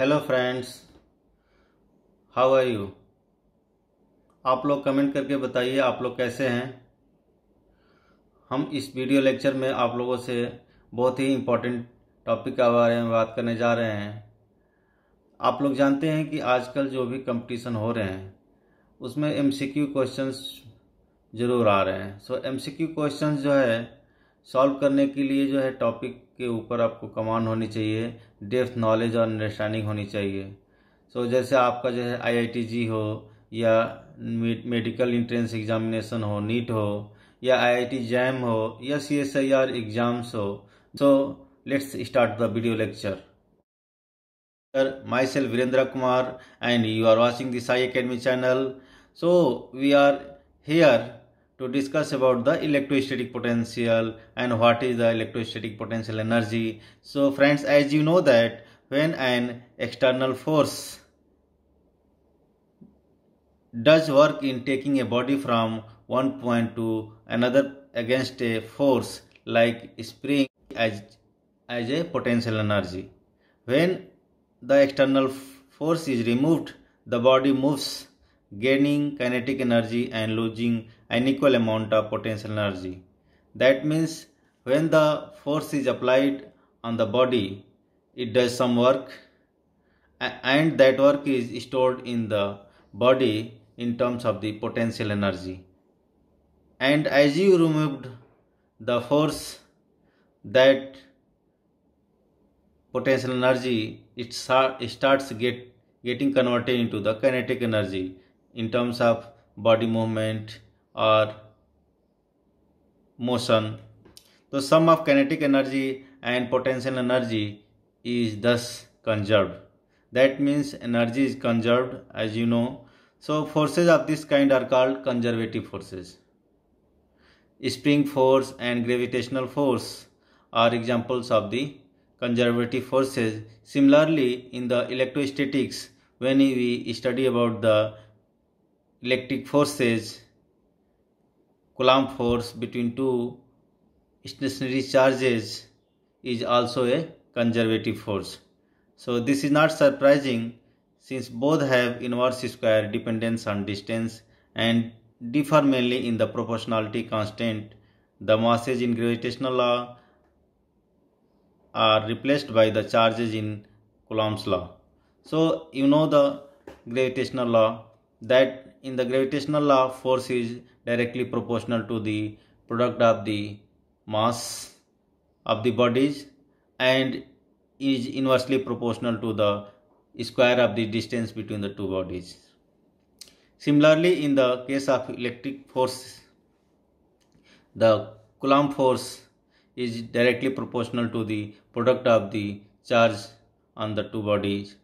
Hello friends how are you आप लोग comment करके बताइए आप लोग कैसे हैं हम इस वीडियो लेक्चर में आप लोगों से बहुत ही इम्पोर्टेंट टॉपिक के बारे में बात करने जा रहे हैं आप लोग जानते हैं कि आजकल जो भी कंपटीशन हो रहे हैं उसमें एमसीक्यू क्वेश्चंस ज़रूर आ रहे हैं सो एमसीक्यू क्वेश्चंस जो है सॉल्व करने के लिए जो है टॉपिक के ऊपर आपको कमांड होनी चाहिए डेप्थ नॉलेज और अंडरस्टैंडिंग होनी चाहिए सो so, जैसे आपका जो है आईआईटीजी हो या मेडिकल इंट्रेंस एग्जामिनेशन हो नीट हो या आईआईटी जैम हो या सीएसआईआर एग्जाम्स हो so let's start the video lecture myself Virendra Kumar and you are watching this I academy channel so we are here to discuss about the electrostatic potential and what is the electrostatic potential energy. So friends, as you know that when an external force does work in taking a body from one point to another against a force like spring as, as a potential energy. When the external force is removed, the body moves gaining kinetic energy and losing an equal amount of potential energy. That means when the force is applied on the body, it does some work and that work is stored in the body in terms of the potential energy. And as you removed the force that potential energy, it, starts get, getting converted into the kinetic energy in terms of body movement or motion. The sum of kinetic energy and potential energy is thus conserved. That means energy is conserved as you know. So forces of this kind are called conservative forces. Spring force and gravitational force are examples of the conservative forces. Similarly, in the electrostatics, when we study about the electric forces coulomb force between two stationary charges is also a conservative force so this is not surprising since both have inverse square dependence on distance and differ mainly in the proportionality constant the masses in gravitational law are replaced by the charges in coulomb's law so you know the gravitational law that in the gravitational law force is directly proportional to the product of the mass of the bodies and is inversely proportional to the square of the distance between the two bodies. Similarly, in the case of electric force, the Coulomb force is directly proportional to the product of the charge on the two bodies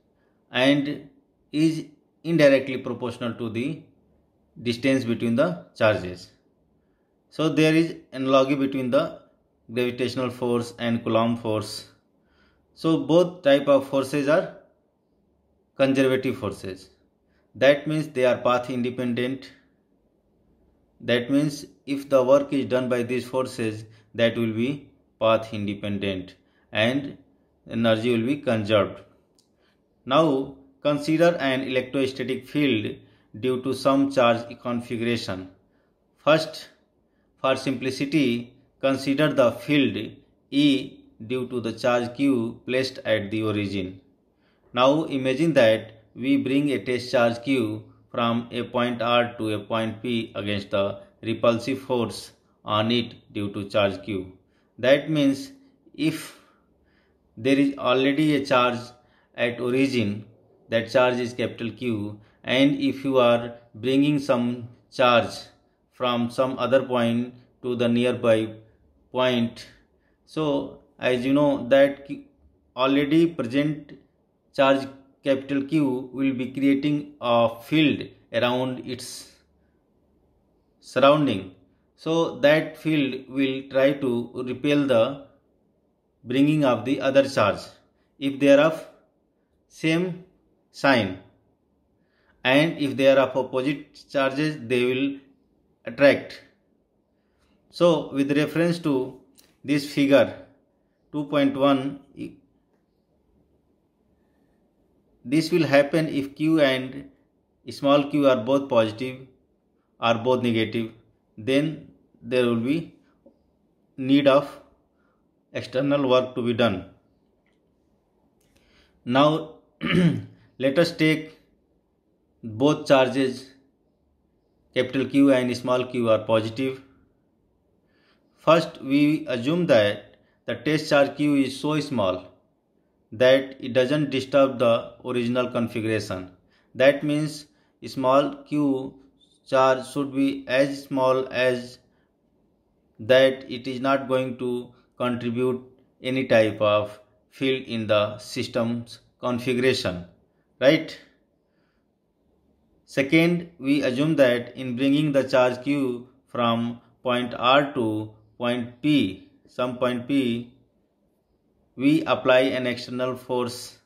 and is indirectly proportional to the distance between the charges. So there is analogy between the gravitational force and Coulomb force. So both type of forces are conservative forces. That means they are path independent. That means if the work is done by these forces that will be path independent and energy will be conserved. Now Consider an electrostatic field due to some charge configuration. First, for simplicity, consider the field E due to the charge Q placed at the origin. Now imagine that we bring a test charge Q from a point R to a point P against the repulsive force on it due to charge Q. That means if there is already a charge at origin that charge is capital Q and if you are bringing some charge from some other point to the nearby point so as you know that already present charge capital Q will be creating a field around its surrounding so that field will try to repel the bringing of the other charge if they are of same sign and if they are of opposite charges they will attract. So with reference to this figure 2.1 this will happen if q and small q are both positive or both negative then there will be need of external work to be done. Now let us take both charges capital q and small q are positive. positive first we assume that the test charge q is so small that it doesn't disturb the original configuration that means small q charge should be as small as that it is not going to contribute any type of field in the system's configuration right second we assume that in bringing the charge q from point r to point p some point p we apply an external force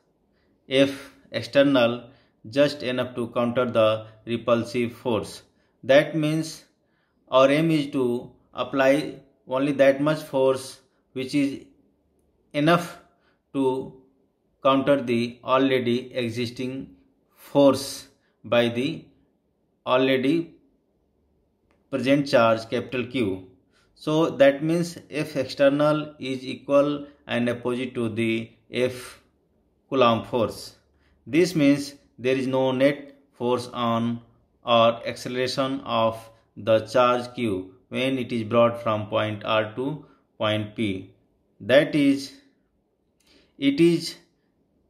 f external just enough to counter the repulsive force that means our aim is to apply only that much force which is enough to counter the already existing force by the already present charge capital Q. So that means F external is equal and opposite to the F Coulomb force. This means there is no net force on or acceleration of the charge Q when it is brought from point R to point P. That is, it is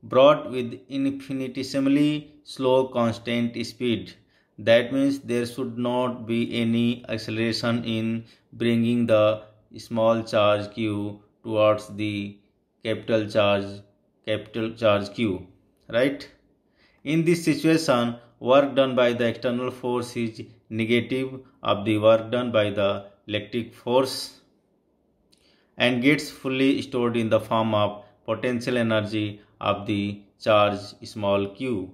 brought with infinitesimally slow constant speed. That means there should not be any acceleration in bringing the small charge q towards the capital charge capital charge q right in this situation work done by the external force is negative of the work done by the electric force and gets fully stored in the form of potential energy of the charge small q.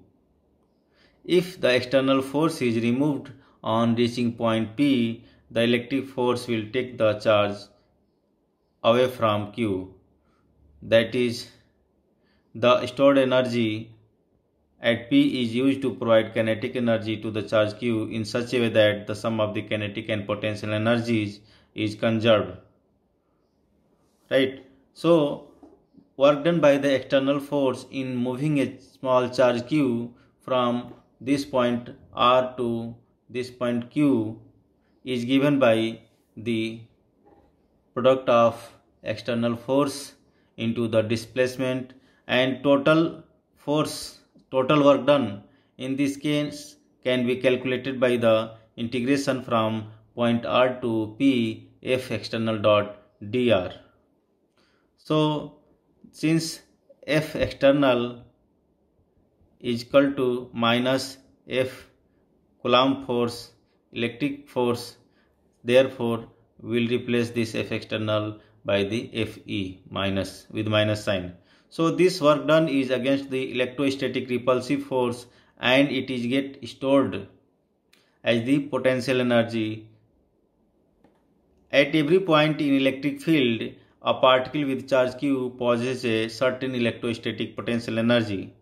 If the external force is removed on reaching point P, the electric force will take the charge away from Q. That is, the stored energy at P is used to provide kinetic energy to the charge Q in such a way that the sum of the kinetic and potential energies is conserved. Right. So, work done by the external force in moving a small charge q from this point r to this point q is given by the product of external force into the displacement and total force total work done in this case can be calculated by the integration from point r to p f external dot dr so since f external is equal to minus f coulomb force electric force therefore we'll replace this f external by the fe minus with minus sign so this work done is against the electrostatic repulsive force and it is get stored as the potential energy at every point in electric field a particle with charge q possesses a certain electrostatic potential energy.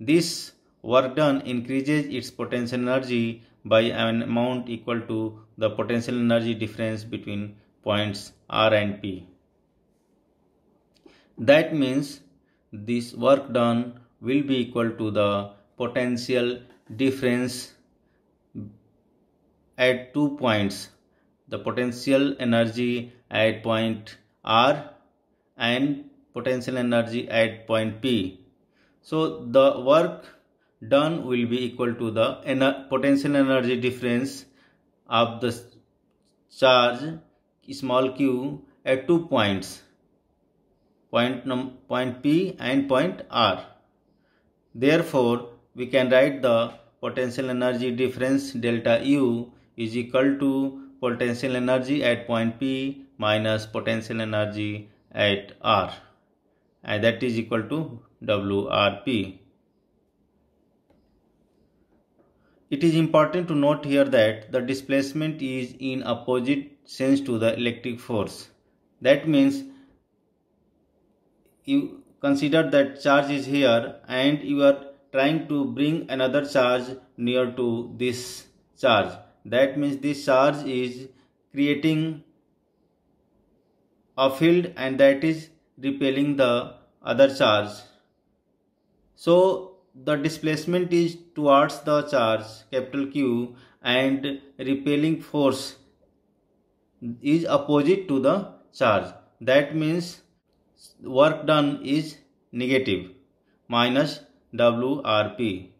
This work done increases its potential energy by an amount equal to the potential energy difference between points R and P. That means this work done will be equal to the potential difference at two points the potential energy at point R and potential energy at point P. So the work done will be equal to the ener potential energy difference of the charge small q at two points point, num point P and point R. Therefore, we can write the potential energy difference delta U is equal to potential energy at point P minus potential energy at R and that is equal to WRP. It is important to note here that the displacement is in opposite sense to the electric force. That means you consider that charge is here and you are trying to bring another charge near to this charge. That means this charge is creating a field and that is repelling the other charge. So the displacement is towards the charge capital Q and repelling force is opposite to the charge. That means work done is negative minus WRP.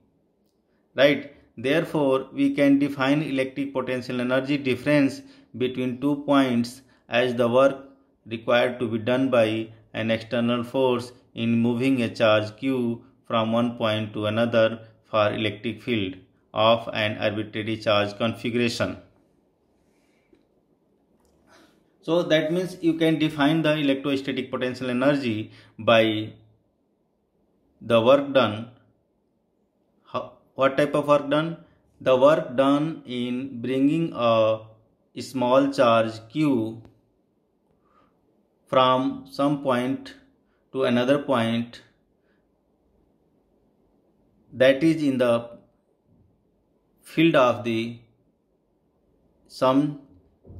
Right. Therefore, we can define electric potential energy difference between two points as the work required to be done by an external force in moving a charge q from one point to another for electric field of an arbitrary charge configuration. So that means you can define the electrostatic potential energy by the work done. what type of work done? The work done in bringing a small charge q from some point to another point that is in the field of the some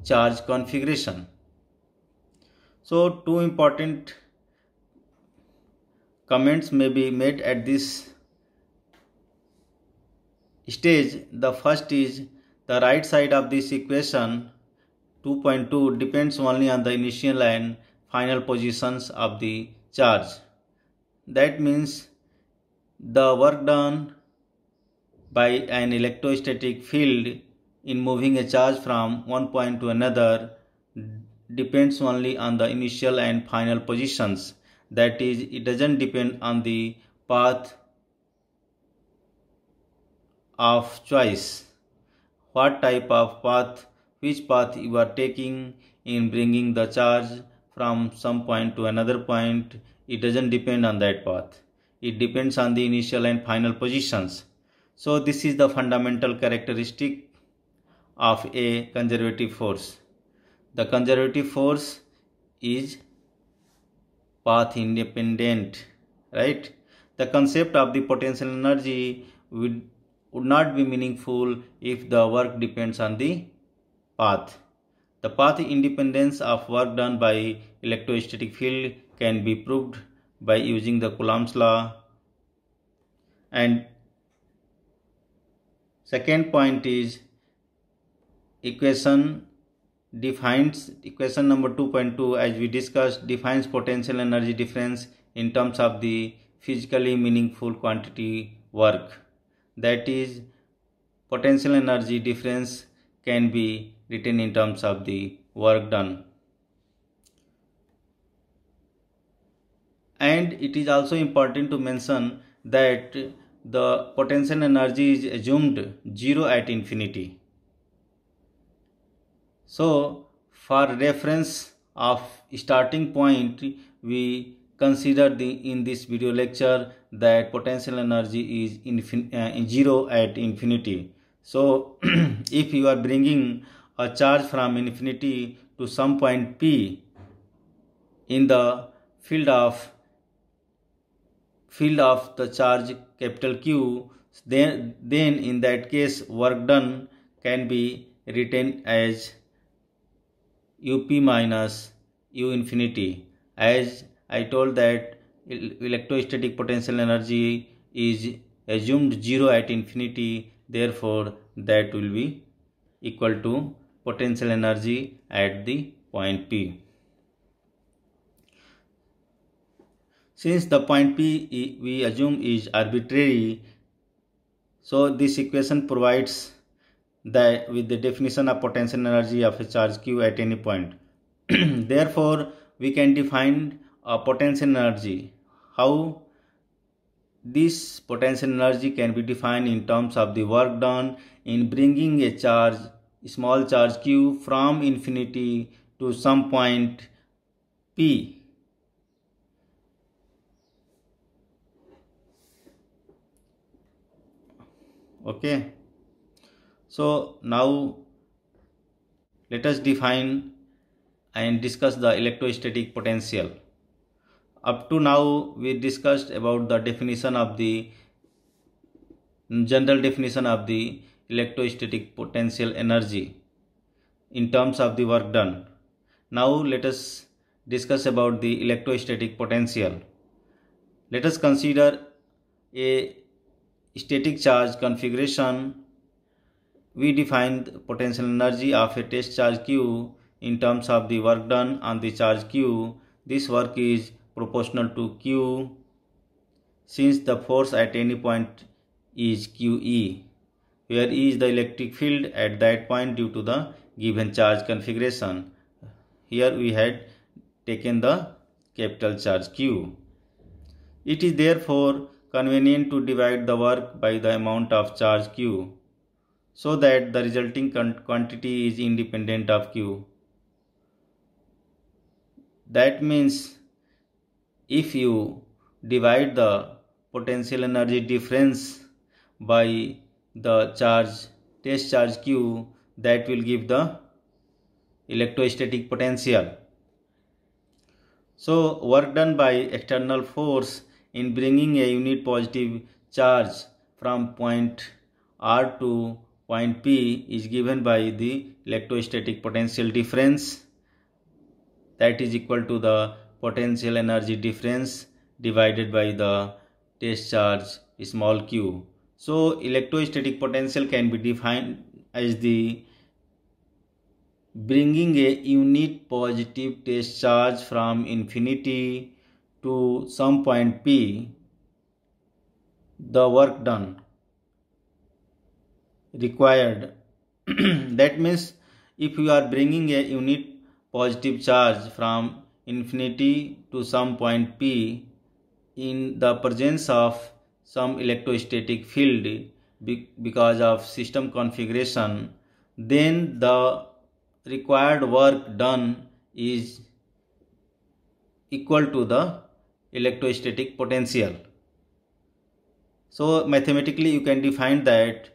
charge configuration. So two important comments may be made at this stage. The first is the right side of this equation 2.2 depends only on the initial and final positions of the charge. That means the work done by an electrostatic field in moving a charge from one point to another depends only on the initial and final positions. That is, it doesn't depend on the path of choice. What type of path, which path you are taking in bringing the charge from some point to another point it doesn't depend on that path it depends on the initial and final positions so this is the fundamental characteristic of a conservative force the conservative force is path independent right the concept of the potential energy would, would not be meaningful if the work depends on the path the path independence of work done by electrostatic field can be proved by using the Coulomb's law. And second point is equation defines equation number 2.2 as we discussed defines potential energy difference in terms of the physically meaningful quantity work that is potential energy difference can be written in terms of the work done. And it is also important to mention that the potential energy is assumed zero at infinity. So, for reference of starting point, we consider the, in this video lecture that potential energy is infin, uh, zero at infinity. So, if you are bringing a charge from infinity to some point p in the field of field of the charge capital q then then in that case work done can be written as up minus u infinity as i told that electrostatic potential energy is assumed zero at infinity therefore that will be equal to potential energy at the point P. Since the point P we assume is arbitrary, so this equation provides that with the definition of potential energy of a charge Q at any point. Therefore, we can define a potential energy. How this potential energy can be defined in terms of the work done in bringing a charge small charge q from infinity to some point p. Okay. So now let us define and discuss the electrostatic potential. Up to now we discussed about the definition of the general definition of the electrostatic potential energy in terms of the work done. Now let us discuss about the electrostatic potential. Let us consider a static charge configuration. We define the potential energy of a test charge Q in terms of the work done on the charge Q. This work is proportional to Q since the force at any point is QE. Where is the electric field at that point due to the given charge configuration. Here we had taken the capital charge Q. It is therefore convenient to divide the work by the amount of charge Q so that the resulting quantity is independent of Q. That means if you divide the potential energy difference by the charge test charge q that will give the electrostatic potential so work done by external force in bringing a unit positive charge from point r to point p is given by the electrostatic potential difference that is equal to the potential energy difference divided by the test charge small q so electrostatic potential can be defined as the bringing a unit positive test charge from infinity to some point P, the work done required. that means if you are bringing a unit positive charge from infinity to some point P in the presence of some electrostatic field because of system configuration, then the required work done is equal to the electrostatic potential. So mathematically you can define that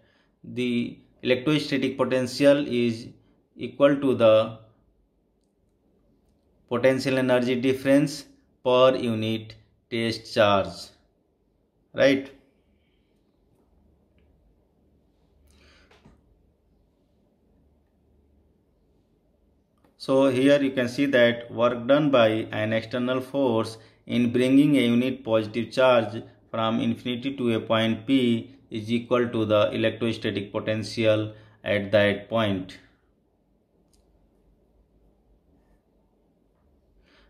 the electrostatic potential is equal to the potential energy difference per unit test charge right so here you can see that work done by an external force in bringing a unit positive charge from infinity to a point p is equal to the electrostatic potential at that point.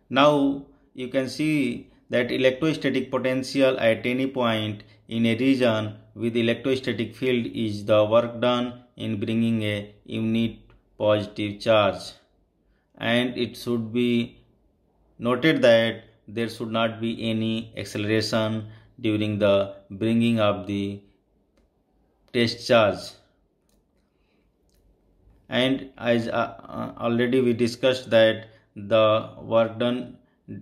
Now you can see that electrostatic potential at any point in a region with electrostatic field is the work done in bringing a unit positive charge and it should be noted that there should not be any acceleration during the bringing of the test charge and as uh, uh already we discussed that the work done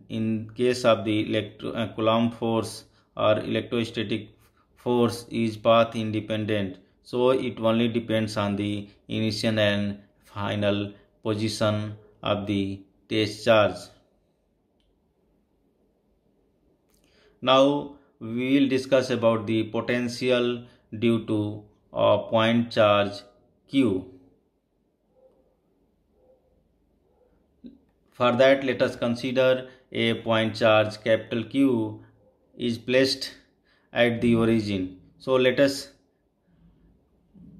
in case of the electro uh, coulomb force or electrostatic force is path independent so it only depends on the initial and final position of the test charge now we will discuss about the potential due to a uh, point charge q for that let us consider a point charge capital Q is placed at the origin. So let us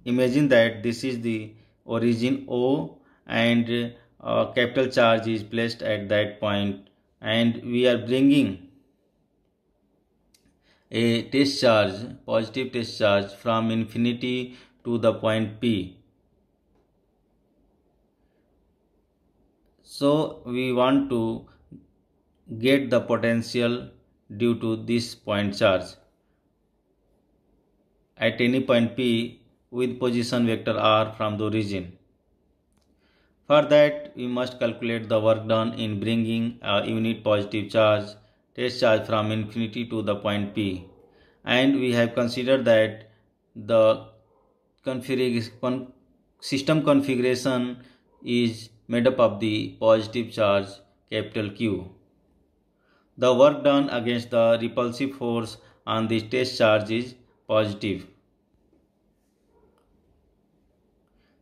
imagine that this is the origin O and uh, capital charge is placed at that point and we are bringing a test charge positive test charge from infinity to the point P. So we want to get the potential due to this point charge. At any point P with position vector r from the origin. For that, we must calculate the work done in bringing a unit positive charge, test charge from infinity to the point P. And we have considered that the config system configuration is made up of the positive charge capital Q. The work done against the repulsive force on the test charge is positive.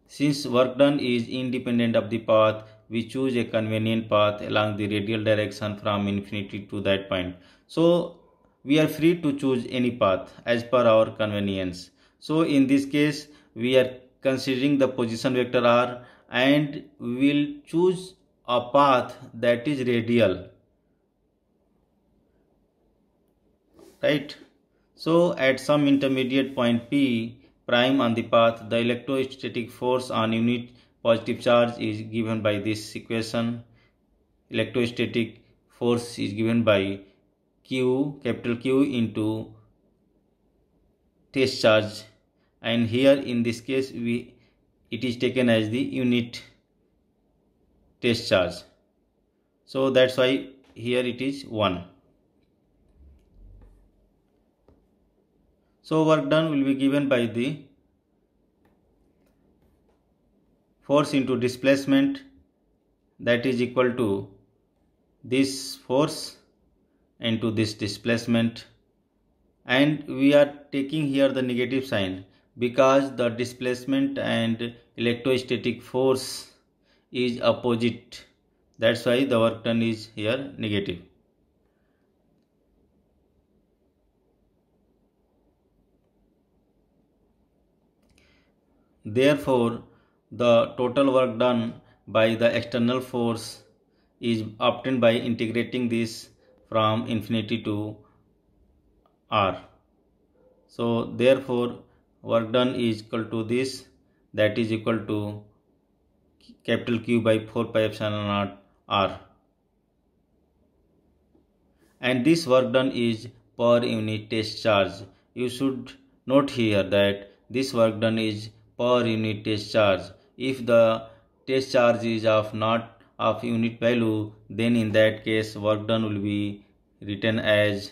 Since work done is independent of the path, we choose a convenient path along the radial direction from infinity to that point. So we are free to choose any path as per our convenience. So in this case, we are considering the position vector r and we will choose a path that is radial right so at some intermediate point p prime on the path the electrostatic force on unit positive charge is given by this equation electrostatic force is given by q capital q into test charge and here in this case we it is taken as the unit test charge so that's why here it is 1 So work done will be given by the force into displacement that is equal to this force into this displacement and we are taking here the negative sign because the displacement and electrostatic force is opposite that's why the work done is here negative Therefore, the total work done by the external force is obtained by integrating this from infinity to r. So, therefore, work done is equal to this that is equal to capital Q by 4 pi epsilon naught r. And this work done is per unit test charge. You should note here that this work done is per unit test charge. If the test charge is of not of unit value, then in that case work done will be written as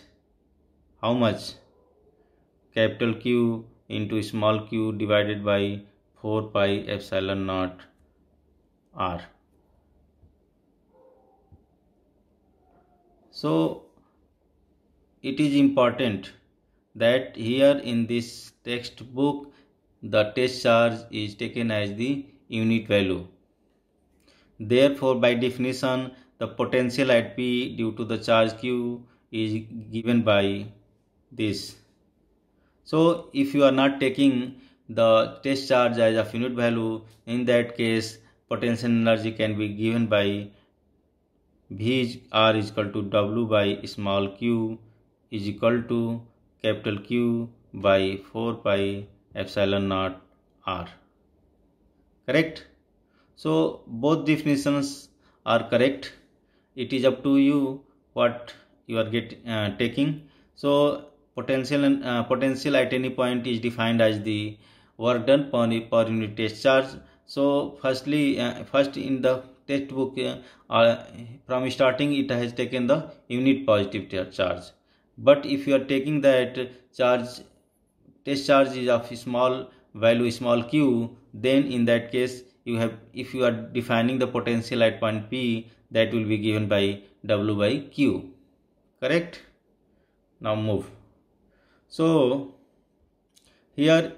how much? Capital Q into small q divided by 4 pi epsilon naught r. So it is important that here in this textbook the test charge is taken as the unit value. Therefore, by definition, the potential at P due to the charge Q is given by this. So, if you are not taking the test charge as a unit value, in that case, potential energy can be given by V is R is equal to W by small q is equal to capital Q by 4 pi epsilon naught r correct so both definitions are correct it is up to you what you are get uh, taking so potential and uh, potential at any point is defined as the work done per, per unit test charge so firstly uh, first in the textbook uh, uh, from starting it has taken the unit positive charge but if you are taking that charge test charge is of small value small q then in that case you have if you are defining the potential at point p that will be given by w by q correct now move so here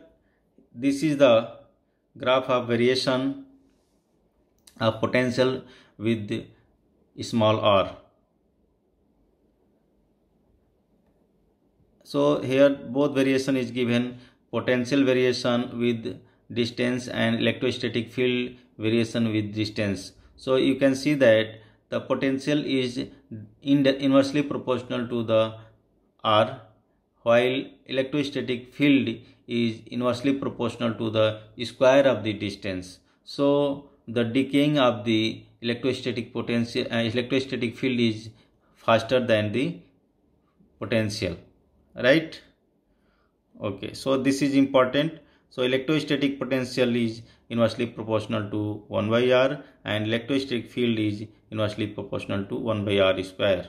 this is the graph of variation of potential with small r so here both variation is given potential variation with distance and electrostatic field variation with distance so you can see that the potential is in inversely proportional to the r while electrostatic field is inversely proportional to the square of the distance so the decaying of the electrostatic potential uh, electrostatic field is faster than the potential right okay so this is important so electrostatic potential is inversely proportional to 1 by r and electrostatic field is inversely proportional to 1 by r square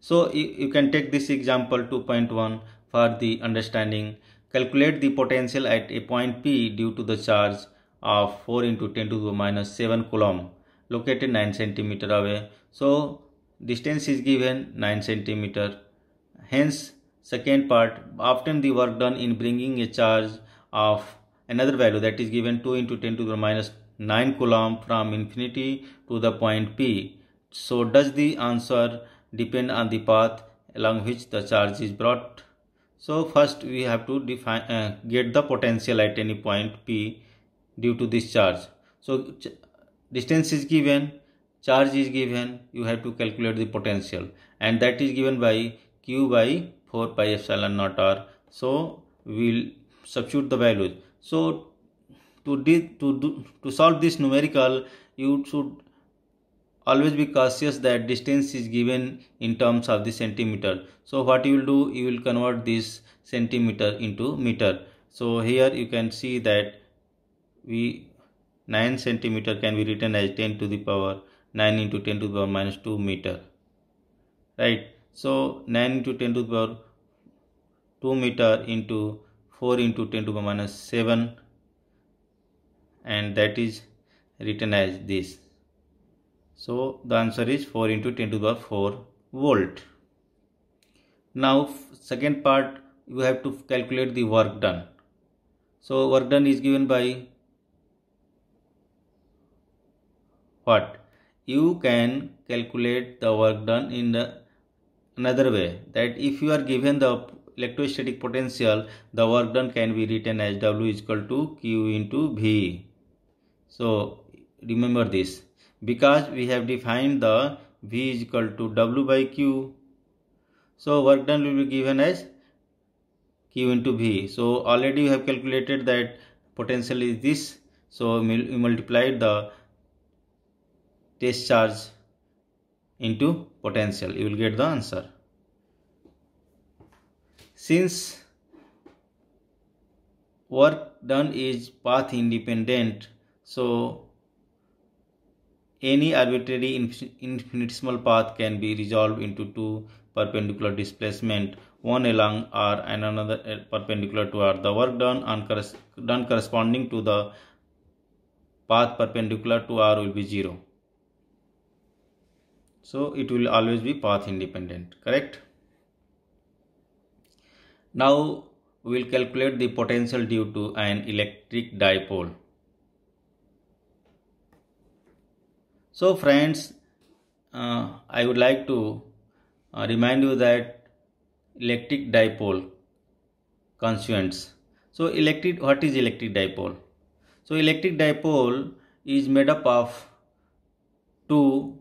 so you, you can take this example 2.1 for the understanding calculate the potential at a point p due to the charge of 4 into 10 to the minus 7 coulomb located 9 centimeter away so distance is given 9 centimeter. Hence, second part, often the work done in bringing a charge of another value that is given 2 into 10 to the minus 9 coulomb from infinity to the point P. So, does the answer depend on the path along which the charge is brought? So, first we have to define uh, get the potential at any point P due to this charge. So, ch distance is given charge is given you have to calculate the potential and that is given by q by 4 pi epsilon naught r so we'll substitute the values so to to do, to solve this numerical you should always be cautious that distance is given in terms of the centimeter so what you will do you will convert this centimeter into meter so here you can see that we 9 centimeter can be written as 10 to the power 9 into 10 to the power minus 2 meter right so 9 into 10 to the power 2 meter into 4 into 10 to the power minus 7 and that is written as this so the answer is 4 into 10 to the power 4 volt now second part you have to calculate the work done so work done is given by what you can calculate the work done in the another way that if you are given the electrostatic potential the work done can be written as w is equal to q into v so remember this because we have defined the v is equal to w by q so work done will be given as q into v so already you have calculated that potential is this so multiplied the test charge into potential you will get the answer since work done is path independent so any arbitrary infinitesimal path can be resolved into two perpendicular displacement one along r and another uh, perpendicular to r the work done on done corresponding to the path perpendicular to r will be zero so it will always be path independent, correct? Now we will calculate the potential due to an electric dipole. So friends, uh, I would like to uh, remind you that electric dipole constituents. So electric, what is electric dipole? So electric dipole is made up of two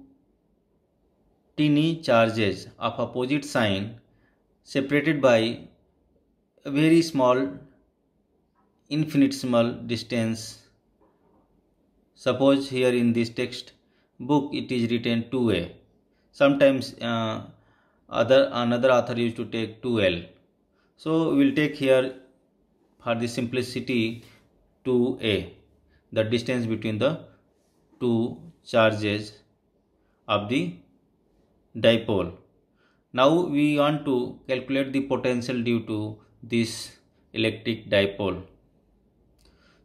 tiny charges of opposite sign separated by a very small infinitesimal distance. Suppose here in this text book it is written 2a. Sometimes uh, other another author used to take 2l. So we will take here for the simplicity 2a the distance between the two charges of the dipole. Now we want to calculate the potential due to this electric dipole.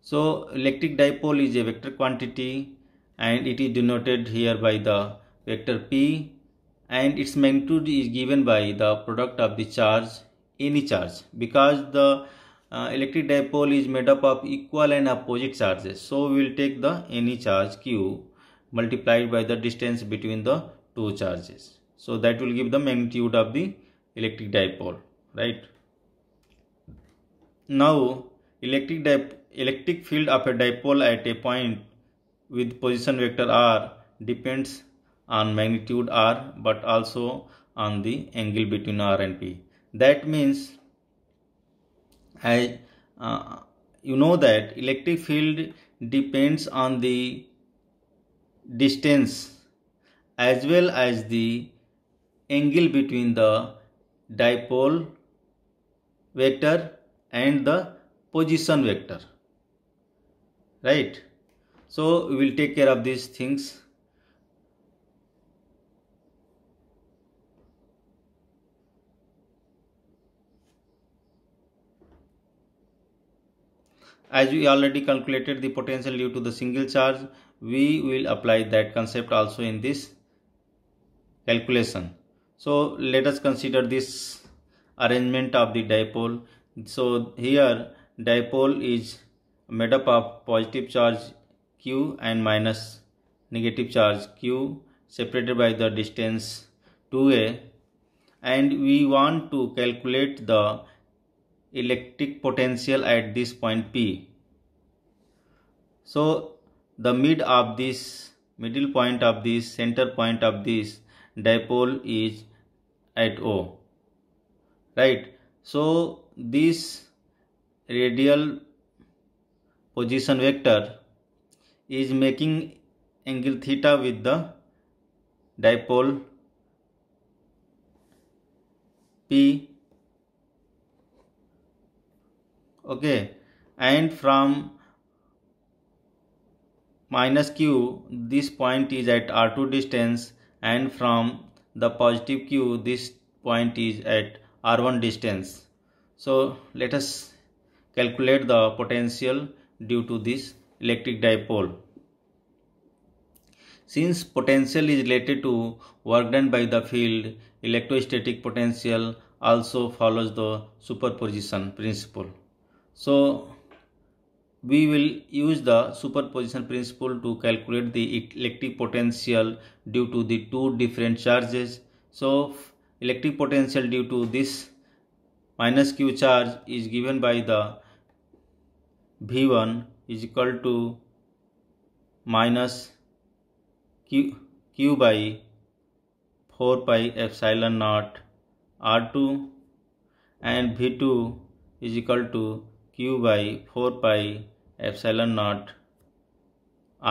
So electric dipole is a vector quantity and it is denoted here by the vector P and its magnitude is given by the product of the charge any charge because the uh, electric dipole is made up of equal and opposite charges so we will take the any charge q multiplied by the distance between the two charges so that will give the magnitude of the electric dipole right now electric dip electric field of a dipole at a point with position vector r depends on magnitude r but also on the angle between r and p that means i uh, you know that electric field depends on the distance as well as the angle between the dipole vector and the position vector right so we will take care of these things as we already calculated the potential due to the single charge we will apply that concept also in this calculation so let us consider this arrangement of the dipole so here dipole is made up of positive charge q and minus negative charge q separated by the distance 2a and we want to calculate the electric potential at this point p so the mid of this middle point of this center point of this dipole is at O right so this radial position vector is making angle theta with the dipole P okay and from minus q this point is at r2 distance and from the positive q this point is at r1 distance. So let us calculate the potential due to this electric dipole. Since potential is related to work done by the field, electrostatic potential also follows the superposition principle. So we will use the superposition principle to calculate the electric potential due to the two different charges so electric potential due to this minus q charge is given by the v1 is equal to minus q q by 4 pi epsilon naught r2 and v2 is equal to q by 4 pi epsilon naught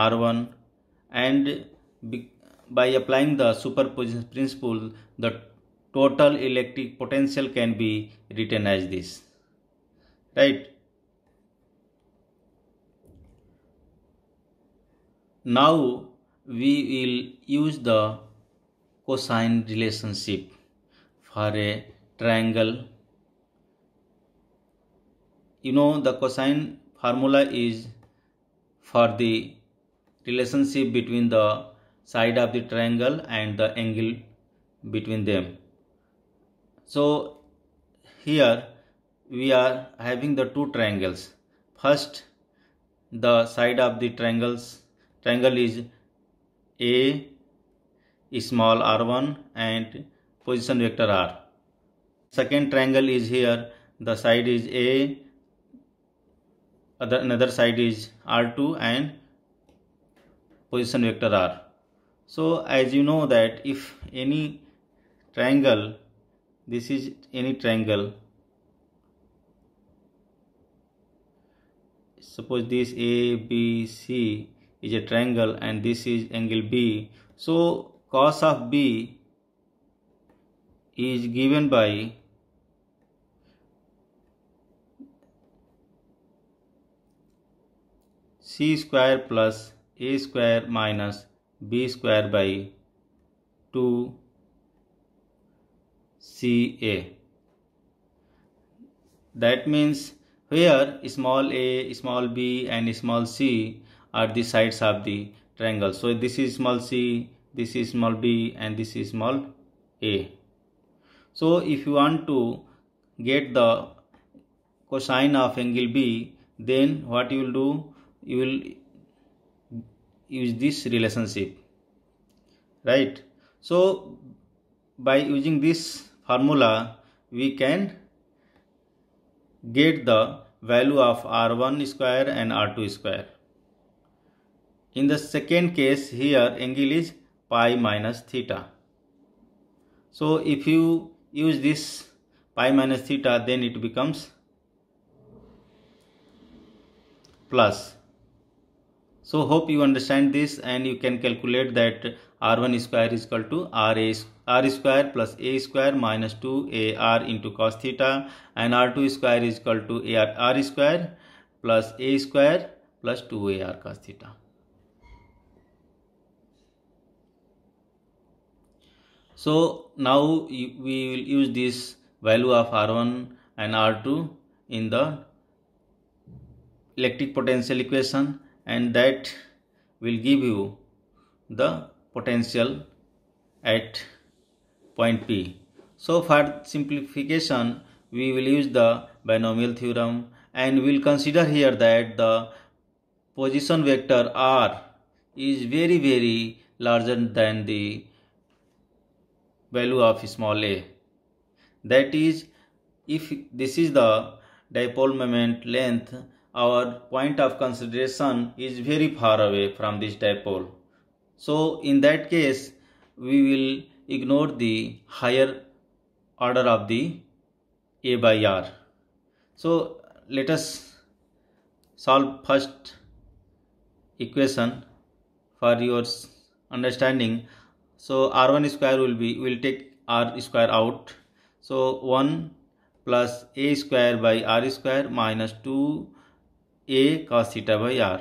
r1 and by applying the superposition principle the total electric potential can be written as this right now we will use the cosine relationship for a triangle you know the cosine formula is for the relationship between the side of the triangle and the angle between them. So here we are having the two triangles. First the side of the triangles triangle is A small r1 and position vector r. Second triangle is here the side is A other another side is r2 and position vector r so as you know that if any triangle this is any triangle suppose this a b c is a triangle and this is angle b so cos of b is given by c square plus a square minus b square by 2 ca that means where small a small b and small c are the sides of the triangle so this is small c this is small b and this is small a so if you want to get the cosine of angle b then what you will do you will use this relationship right so by using this formula we can get the value of r1 square and r2 square in the second case here angle is pi minus theta so if you use this pi minus theta then it becomes plus so hope you understand this and you can calculate that R1 square is equal to RA, R square plus A square minus 2AR into cos theta and R2 square is equal to AR R square plus A square plus 2AR cos theta. So now we will use this value of R1 and R2 in the electric potential equation and that will give you the potential at point P. So for simplification we will use the binomial theorem and we will consider here that the position vector R is very very larger than the value of small a. That is if this is the dipole moment length our point of consideration is very far away from this dipole. So in that case, we will ignore the higher order of the A by R. So let us solve first equation for your understanding. So R1 square will be, will take R square out. So 1 plus A square by R square minus 2 a cos theta by r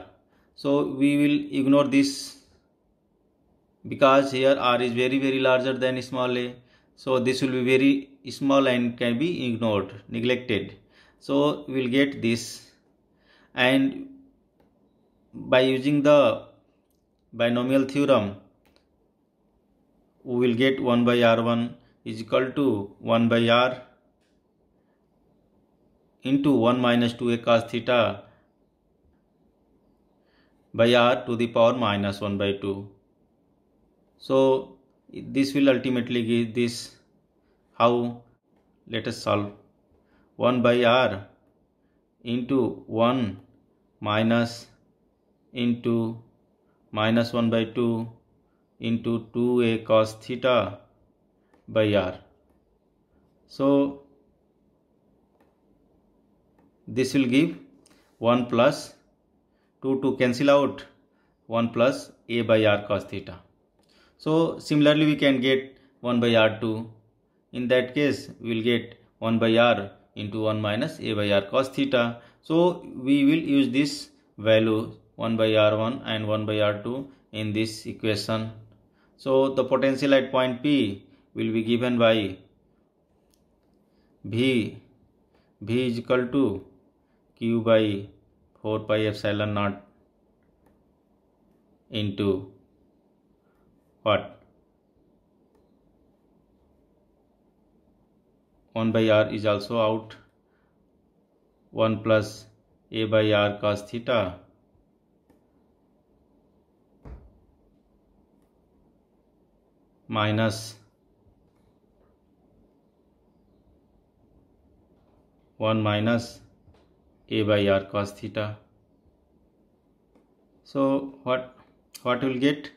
so we will ignore this because here r is very very larger than small a so this will be very small and can be ignored neglected so we will get this and by using the binomial theorem we will get 1 by r1 is equal to 1 by r into 1 minus 2a cos theta by r to the power minus 1 by 2. So this will ultimately give this how let us solve 1 by r into 1 minus into minus 1 by 2 into 2a cos theta by r. So this will give 1 plus 2 cancel out 1 plus a by r cos theta so similarly we can get 1 by r2 in that case we will get 1 by r into 1 minus a by r cos theta so we will use this value 1 by r1 and 1 by r2 in this equation so the potential at point p will be given by v v is equal to q by 4 pi epsilon naught into what 1 by r is also out 1 plus a by r cos theta minus 1 minus a by r cos theta so what what will get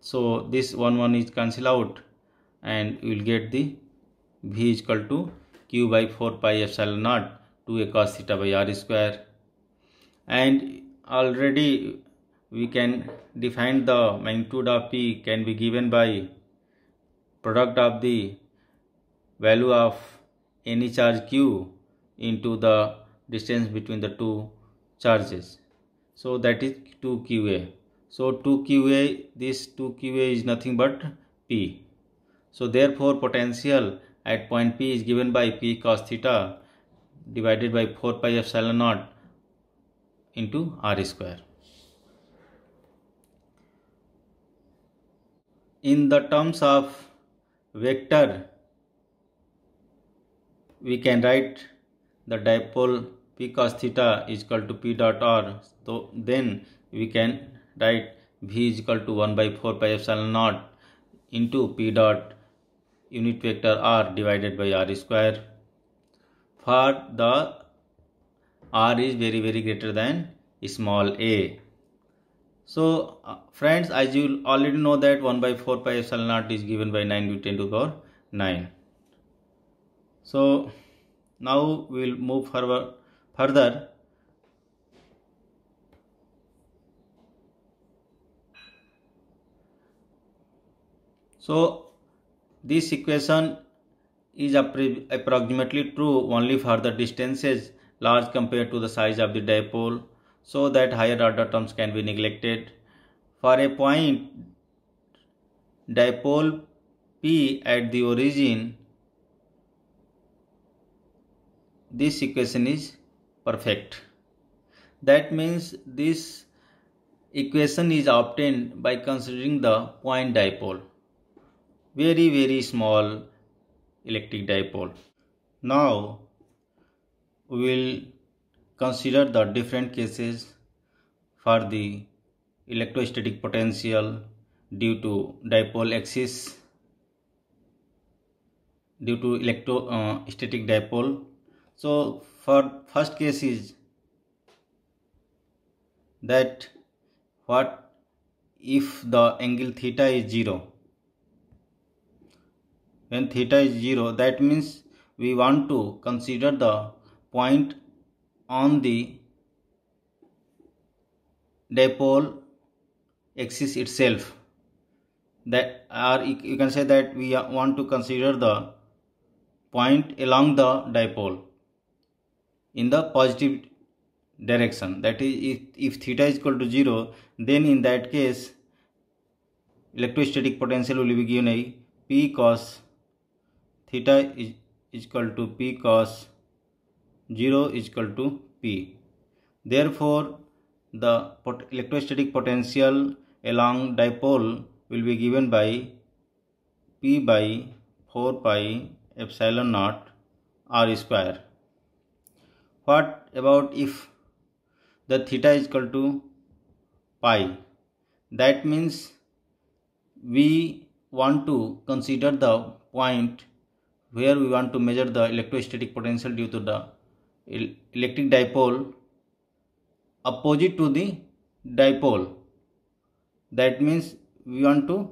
so this one one is cancel out and you will get the v is equal to q by 4 pi epsilon naught 2a cos theta by r square and already we can define the magnitude of p can be given by product of the value of any charge q into the distance between the two charges so that is 2 qa so 2 qa this 2 qa is nothing but p so therefore potential at point p is given by p cos theta divided by 4 pi epsilon naught into r square in the terms of vector we can write the dipole p cos theta is equal to p dot r so then we can write v is equal to 1 by 4 pi epsilon naught into p dot unit vector r divided by r square for the r is very very greater than small a so uh, friends as you already know that 1 by 4 pi epsilon naught is given by 9 to 10 to the power 9 so now we will move forward Further, so this equation is approximately true only for the distances large compared to the size of the dipole so that higher order terms can be neglected. For a point dipole P at the origin, this equation is perfect that means this equation is obtained by considering the point dipole very very small electric dipole now we will consider the different cases for the electrostatic potential due to dipole axis due to electrostatic uh, dipole so for first case is that what if the angle theta is 0 when theta is 0 that means we want to consider the point on the dipole axis itself that or you can say that we want to consider the point along the dipole in the positive direction that is if, if theta is equal to 0 then in that case electrostatic potential will be given by p cos theta is, is equal to p cos 0 is equal to p therefore the pot electrostatic potential along dipole will be given by p by 4 pi epsilon naught r square what about if the theta is equal to pi that means we want to consider the point where we want to measure the electrostatic potential due to the electric dipole opposite to the dipole that means we want to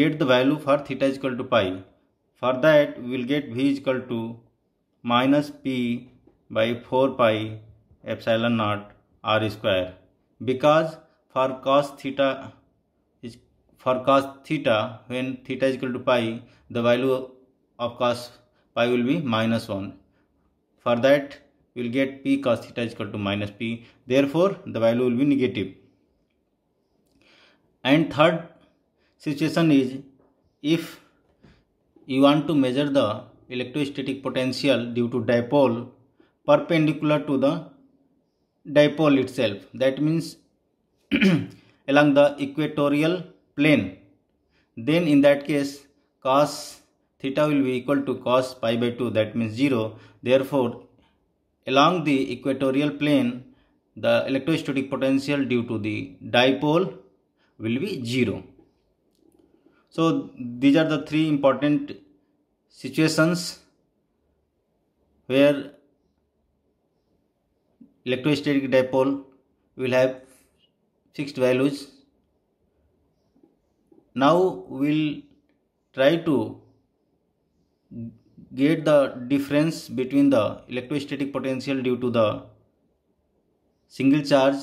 get the value for theta is equal to pi for that we will get v is equal to minus p by 4 pi epsilon naught r square because for cos theta is for cos theta when theta is equal to pi the value of cos pi will be minus 1 for that we will get p cos theta is equal to minus p therefore the value will be negative and third situation is if you want to measure the electrostatic potential due to dipole perpendicular to the dipole itself that means along the equatorial plane then in that case cos theta will be equal to cos pi by 2 that means 0 therefore along the equatorial plane the electrostatic potential due to the dipole will be 0 so these are the three important situations where electrostatic dipole will have fixed values. Now we'll try to get the difference between the electrostatic potential due to the single charge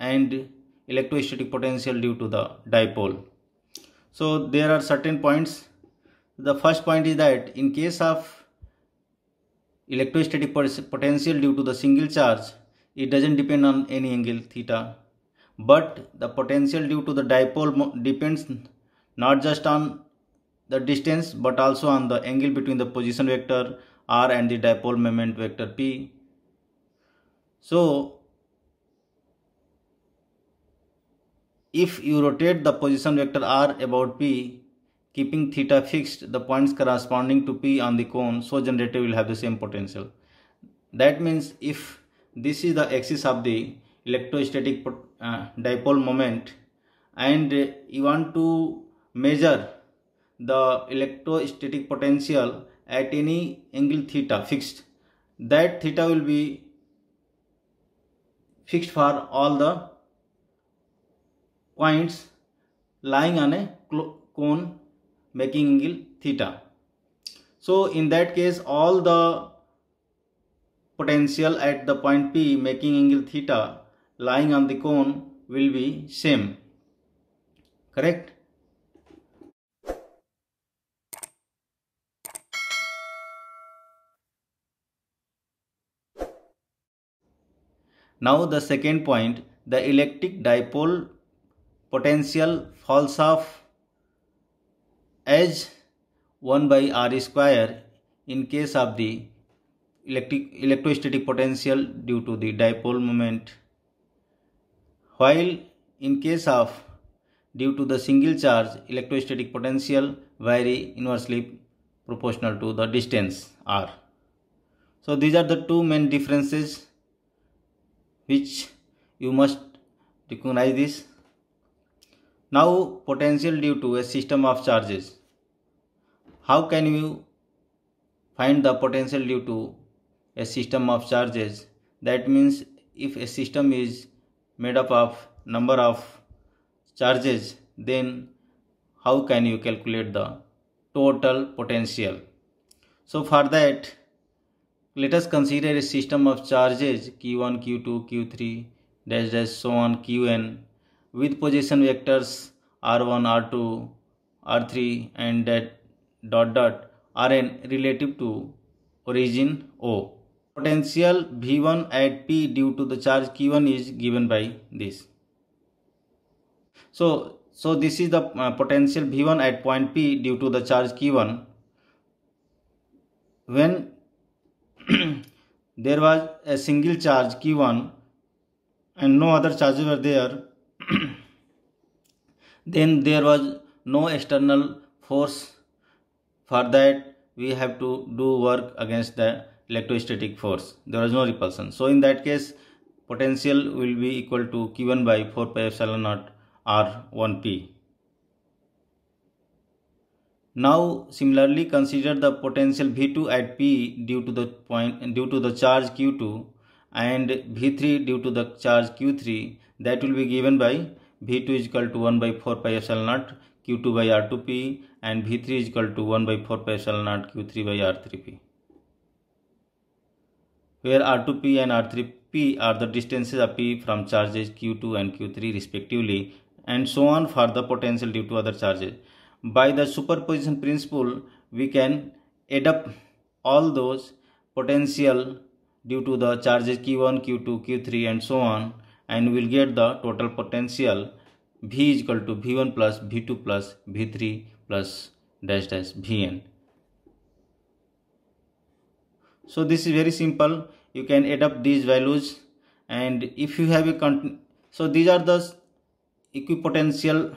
and electrostatic potential due to the dipole. So there are certain points the first point is that in case of electrostatic potential due to the single charge it doesn't depend on any angle theta but the potential due to the dipole depends not just on the distance but also on the angle between the position vector r and the dipole moment vector p so if you rotate the position vector r about p keeping theta fixed, the points corresponding to P on the cone so generated will have the same potential. That means if this is the axis of the electrostatic uh, dipole moment and you want to measure the electrostatic potential at any angle theta fixed, that theta will be fixed for all the points lying on a cone making angle theta. So in that case all the potential at the point P making angle theta lying on the cone will be same. Correct? Now the second point, the electric dipole potential falls off as 1 by r square in case of the electric electrostatic potential due to the dipole moment while in case of due to the single charge electrostatic potential vary inversely proportional to the distance r so these are the two main differences which you must recognize this now potential due to a system of charges. How can you find the potential due to a system of charges? That means if a system is made up of number of charges then how can you calculate the total potential? So for that let us consider a system of charges q1, q2, q3, dash dash so on, qn with position vectors r1, r2, r3 and dot dot rn relative to origin O. Potential V1 at P due to the charge Q1 is given by this. So, so this is the uh, potential V1 at point P due to the charge Q1. When there was a single charge Q1 and no other charges were there, then there was no external force for that we have to do work against the electrostatic force there was no repulsion so in that case potential will be equal to q1 by 4 pi epsilon naught r1p now similarly consider the potential v2 at p due to the point due to the charge q2 and v3 due to the charge q3 that will be given by V2 is equal to 1 by 4 pi SL naught Q2 by R2P and V3 is equal to 1 by 4 pi SL naught Q3 by R3P. Where R2P and R3P are the distances p from charges Q2 and Q3 respectively and so on for the potential due to other charges. By the superposition principle, we can add up all those potential due to the charges Q1, Q2, Q3 and so on and we will get the total potential V is equal to V1 plus V2 plus V3 plus dash dash Vn. So this is very simple. You can add up these values and if you have a so these are the equipotential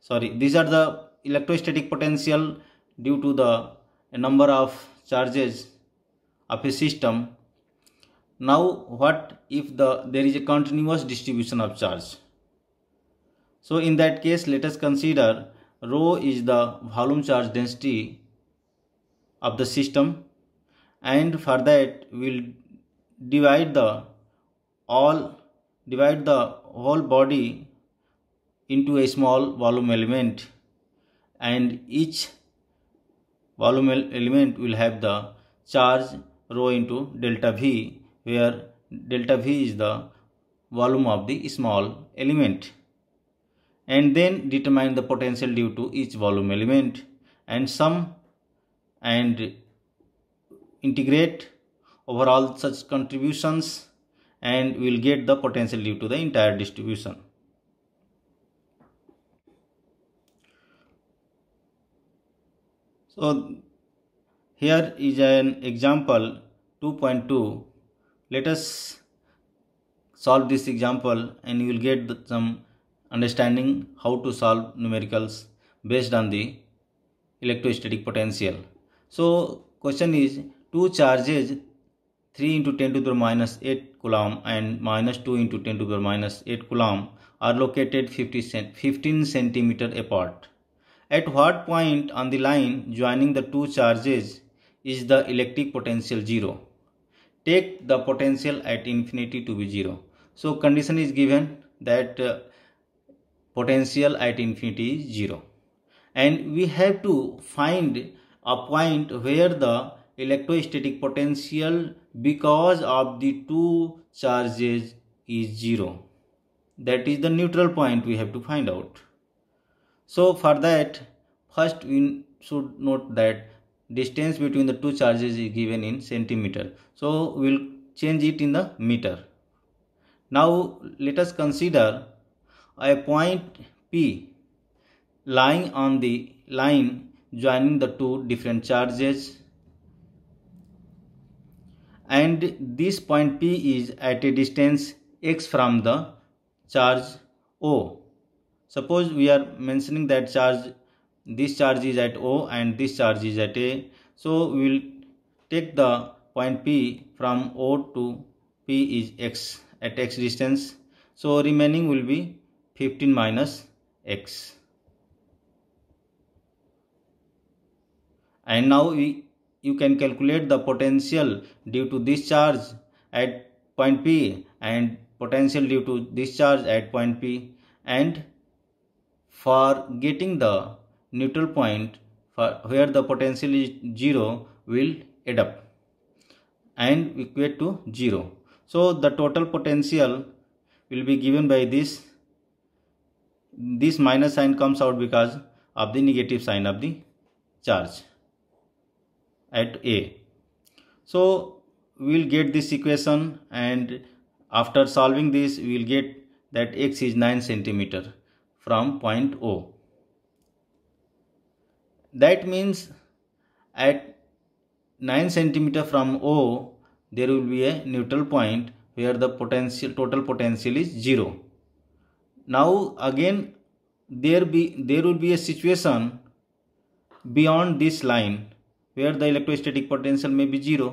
sorry these are the electrostatic potential due to the number of charges of a system now what if the there is a continuous distribution of charge so in that case let us consider rho is the volume charge density of the system and for that we'll divide the all divide the whole body into a small volume element and each volume element will have the charge rho into delta v where delta V is the volume of the small element and then determine the potential due to each volume element and sum and integrate over all such contributions and we will get the potential due to the entire distribution. So here is an example 2.2 let us solve this example and you will get some understanding how to solve numericals based on the electrostatic potential. So question is two charges 3 into 10 to the minus 8 coulomb and minus 2 into 10 to the minus 8 coulomb are located 50 cent 15 centimeter apart. At what point on the line joining the two charges is the electric potential zero? take the potential at infinity to be 0 so condition is given that uh, potential at infinity is 0 and we have to find a point where the electrostatic potential because of the two charges is 0 that is the neutral point we have to find out so for that first we should note that distance between the two charges is given in centimeter so we'll change it in the meter now let us consider a point p lying on the line joining the two different charges and this point p is at a distance x from the charge o suppose we are mentioning that charge this charge is at O and this charge is at A. So we will take the point P from O to P is X at X distance. So remaining will be 15 minus X. And now we, you can calculate the potential due to this charge at point P and potential due to this charge at point P and for getting the neutral point where the potential is 0 will add up and equate to 0. So the total potential will be given by this this minus sign comes out because of the negative sign of the charge at A. So we will get this equation and after solving this we will get that x is 9 centimeter from point O that means at 9 centimeter from O there will be a neutral point where the potential total potential is 0 now again there be there will be a situation beyond this line where the electrostatic potential may be 0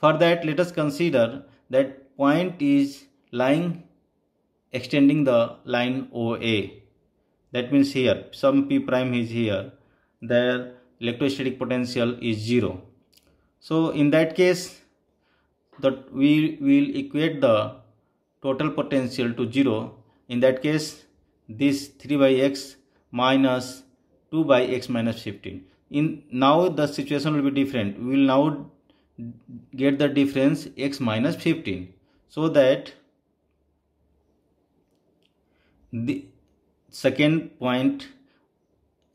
for that let us consider that point is lying extending the line OA that means here some p prime is here their electrostatic potential is zero so in that case that we will equate the total potential to zero in that case this 3 by x minus 2 by x minus 15 in now the situation will be different we will now get the difference x minus 15 so that the second point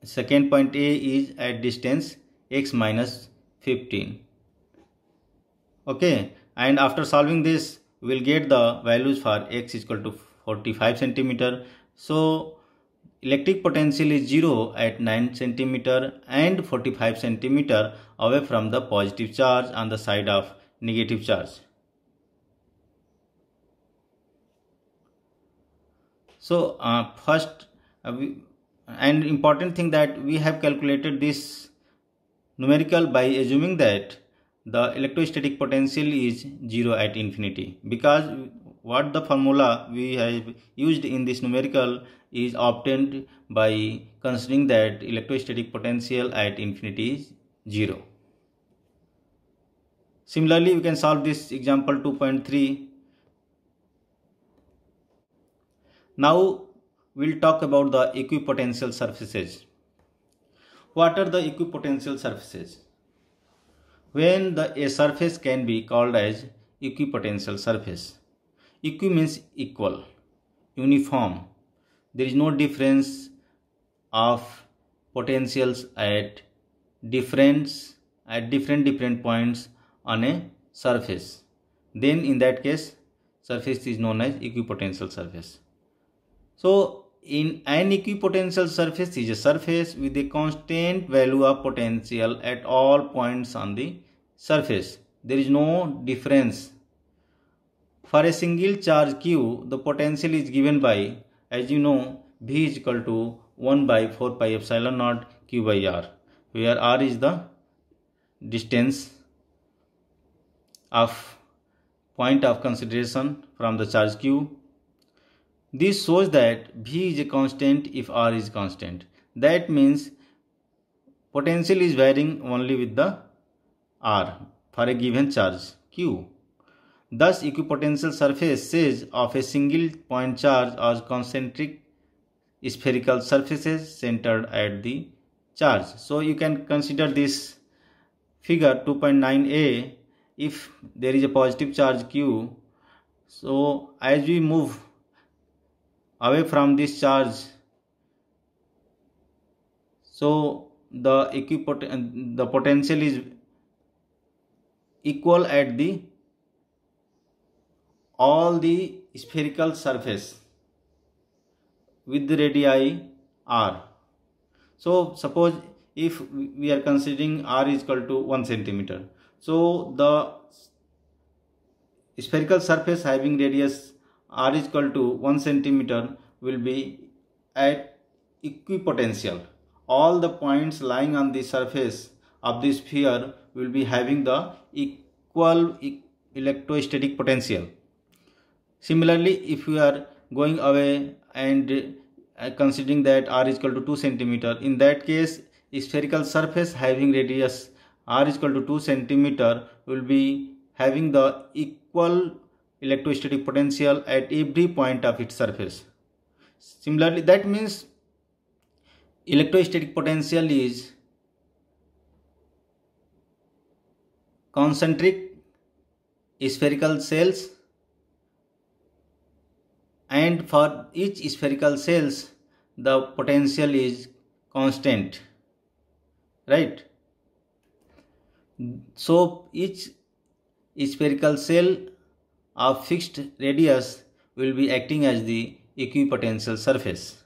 second point A is at distance x minus 15 okay and after solving this we'll get the values for x is equal to 45 centimeter so electric potential is 0 at 9 centimeter and 45 centimeter away from the positive charge on the side of negative charge so uh, first uh, and important thing that we have calculated this numerical by assuming that the electrostatic potential is zero at infinity because what the formula we have used in this numerical is obtained by considering that electrostatic potential at infinity is zero similarly we can solve this example 2.3 now we'll talk about the equipotential surfaces. What are the equipotential surfaces? When the, a surface can be called as equipotential surface. Equi means equal, uniform. There is no difference of potentials at difference at different different points on a surface. Then in that case surface is known as equipotential surface. So in an equipotential surface is a surface with a constant value of potential at all points on the surface. There is no difference. For a single charge q, the potential is given by, as you know, v is equal to 1 by 4 pi epsilon naught q by r, where r is the distance of point of consideration from the charge q this shows that V is a constant if R is constant. That means potential is varying only with the R for a given charge Q. Thus, equipotential surfaces of a single point charge are concentric spherical surfaces centered at the charge. So, you can consider this figure 2.9a if there is a positive charge Q. So, as we move away from this charge so the equipotent the potential is equal at the all the spherical surface with the radii r so suppose if we are considering r is equal to 1 centimeter so the spherical surface having radius r is equal to 1 centimeter will be at equipotential. All the points lying on the surface of the sphere will be having the equal electrostatic potential. Similarly, if you are going away and uh, considering that r is equal to 2 centimeter, in that case spherical surface having radius r is equal to 2 centimeter will be having the equal electrostatic potential at every point of its surface. Similarly, that means electrostatic potential is concentric spherical cells and for each spherical cells the potential is constant right so each spherical cell a fixed radius will be acting as the equipotential surface.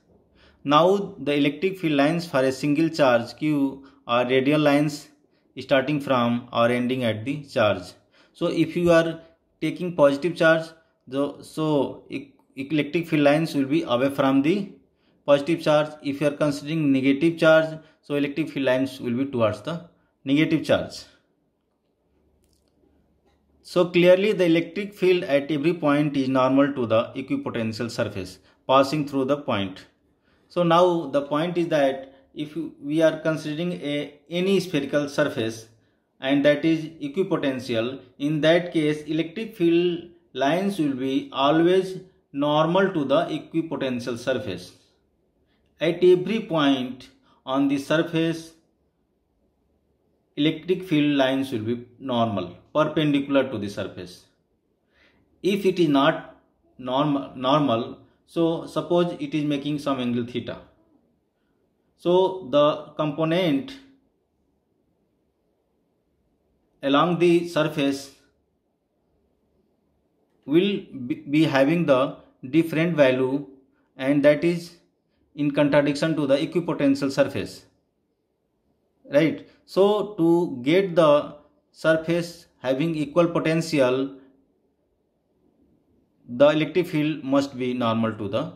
Now the electric field lines for a single charge Q are radial lines starting from or ending at the charge. So if you are taking positive charge, the, so electric field lines will be away from the positive charge. If you are considering negative charge, so electric field lines will be towards the negative charge. So clearly the electric field at every point is normal to the equipotential surface passing through the point. So now the point is that if we are considering a any spherical surface and that is equipotential in that case electric field lines will be always normal to the equipotential surface. At every point on the surface electric field lines will be normal perpendicular to the surface. If it is not norm normal, so suppose it is making some angle theta. So the component along the surface will be having the different value and that is in contradiction to the equipotential surface right so to get the surface having equal potential, the electric field must be normal to the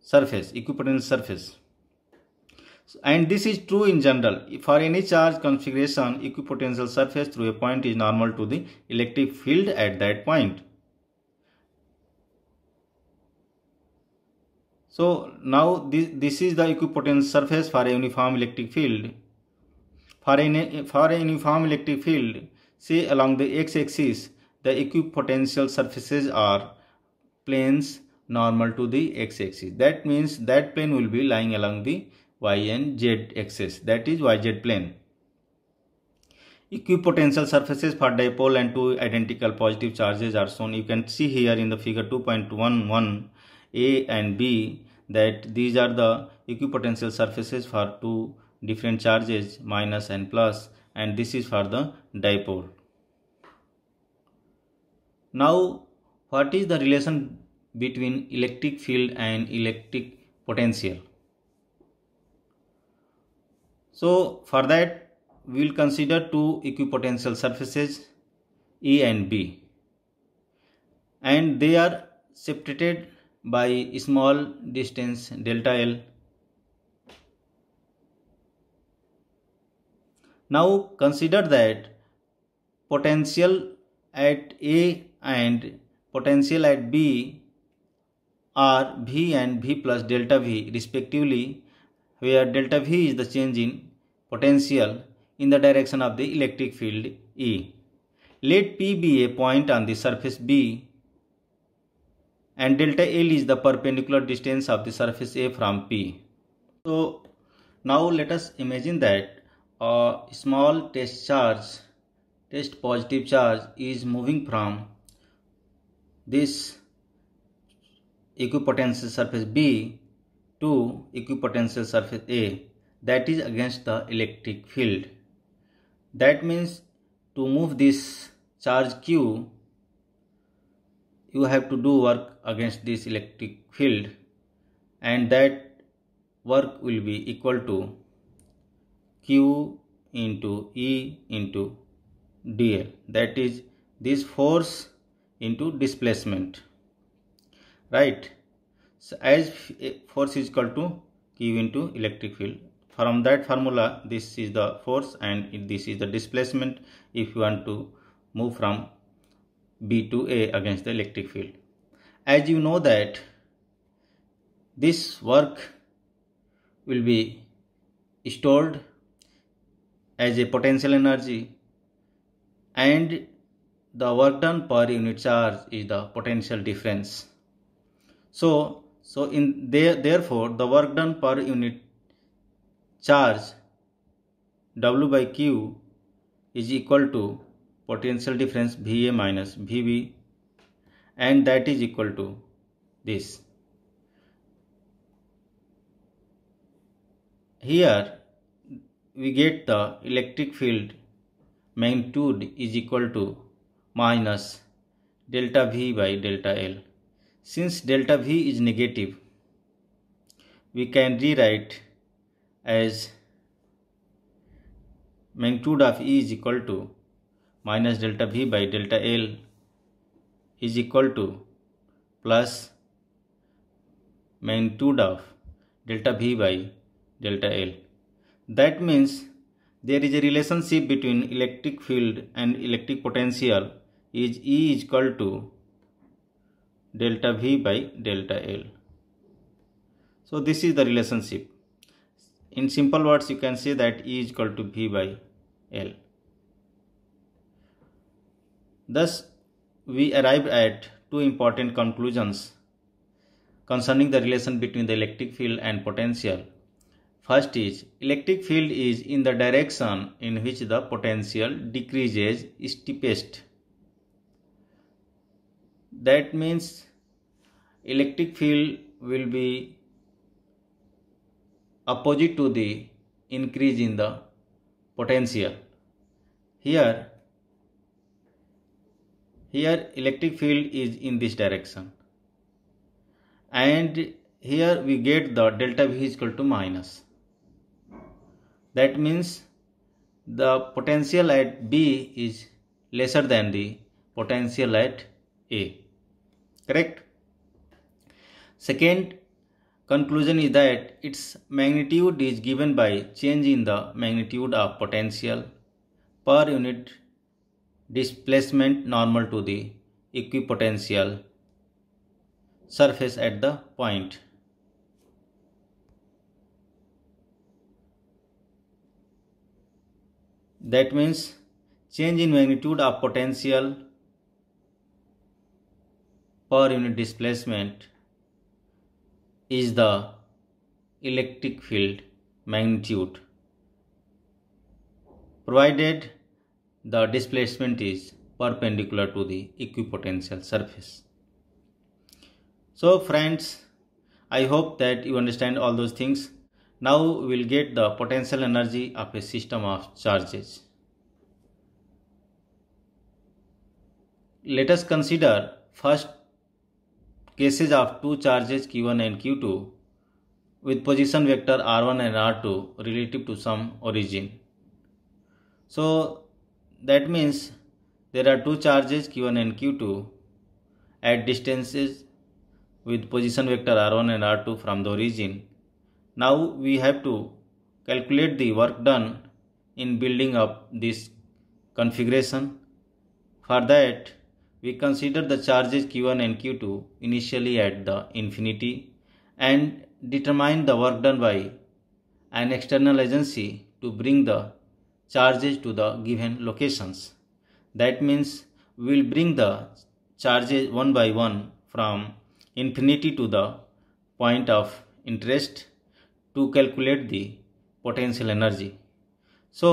surface, equipotential surface. And this is true in general. For any charge configuration, equipotential surface through a point is normal to the electric field at that point. So now this, this is the equipotential surface for a uniform electric field. For a, for a uniform electric field, See along the x-axis, the equipotential surfaces are planes normal to the x-axis. That means that plane will be lying along the y and z axis. That is yz plane. Equipotential surfaces for dipole and two identical positive charges are shown. You can see here in the figure 2.11 A and B that these are the equipotential surfaces for two different charges minus and plus and this is for the dipole. Now, what is the relation between electric field and electric potential? So, for that, we will consider two equipotential surfaces A and B and they are separated by small distance delta L. Now consider that potential at A and potential at B are V and V plus delta V respectively where delta V is the change in potential in the direction of the electric field E. Let P be a point on the surface B and delta L is the perpendicular distance of the surface A from P. So now let us imagine that a small test charge, test positive charge is moving from this equipotential surface B to equipotential surface A that is against the electric field. That means to move this charge Q you have to do work against this electric field and that work will be equal to Q into E into dl that is this force into displacement right so as force is equal to q into electric field from that formula this is the force and this is the displacement if you want to move from b to a against the electric field as you know that this work will be stored as a potential energy and the work done per unit charge is the potential difference. So, so in there, therefore, the work done per unit charge W by Q is equal to potential difference VA minus VB and that is equal to this. Here we get the electric field magnitude is equal to minus delta V by delta L. Since delta V is negative, we can rewrite as magnitude of E is equal to minus delta V by delta L is equal to plus magnitude of delta V by delta L. That means there is a relationship between electric field and electric potential is E is equal to delta V by delta L. So this is the relationship. In simple words you can say that E is equal to V by L. Thus we arrived at two important conclusions concerning the relation between the electric field and potential. First is electric field is in the direction in which the potential decreases steepest that means electric field will be opposite to the increase in the potential here here electric field is in this direction and here we get the delta v is equal to minus that means the potential at b is lesser than the potential at a correct second conclusion is that its magnitude is given by change in the magnitude of potential per unit displacement normal to the equipotential surface at the point that means change in magnitude of potential per unit displacement is the electric field magnitude provided the displacement is perpendicular to the equipotential surface. So friends, I hope that you understand all those things. Now we will get the potential energy of a system of charges. Let us consider first cases of two charges q1 and q2 with position vector r1 and r2 relative to some origin. So that means there are two charges q1 and q2 at distances with position vector r1 and r2 from the origin. Now we have to calculate the work done in building up this configuration. For that we consider the charges q1 and q2 initially at the infinity and determine the work done by an external agency to bring the charges to the given locations. That means we will bring the charges one by one from infinity to the point of interest to calculate the potential energy. So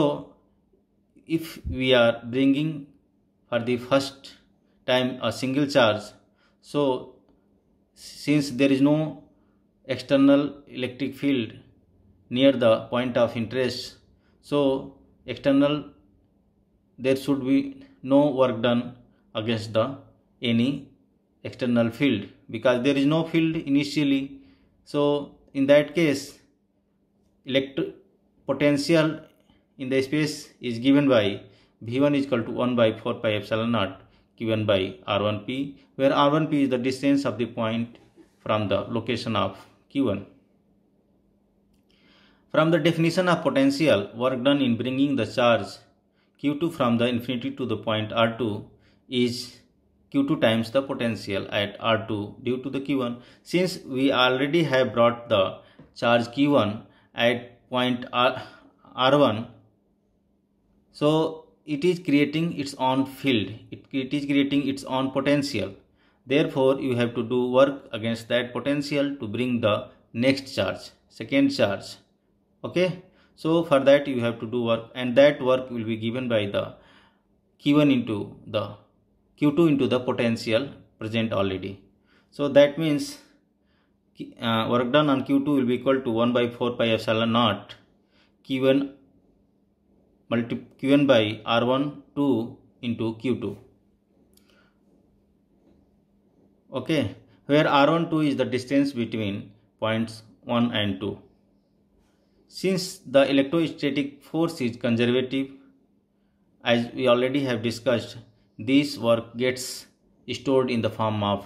if we are bringing for the first time a single charge so since there is no external electric field near the point of interest so external there should be no work done against the any external field because there is no field initially so in that case electric potential in the space is given by v1 is equal to 1 by 4 pi epsilon naught given by R1P, where R1P is the distance of the point from the location of Q1. From the definition of potential, work done in bringing the charge Q2 from the infinity to the point R2 is Q2 times the potential at R2 due to the Q1. Since we already have brought the charge Q1 at point R, R1, so it is creating its own field it, it is creating its own potential therefore you have to do work against that potential to bring the next charge second charge okay so for that you have to do work and that work will be given by the q1 into the q2 into the potential present already so that means uh, work done on q2 will be equal to 1 by 4 pi epsilon naught q1 multiplied Qn by R1 2 into Q2. Okay, where R1 2 is the distance between points 1 and 2. Since the electrostatic force is conservative, as we already have discussed, this work gets stored in the form of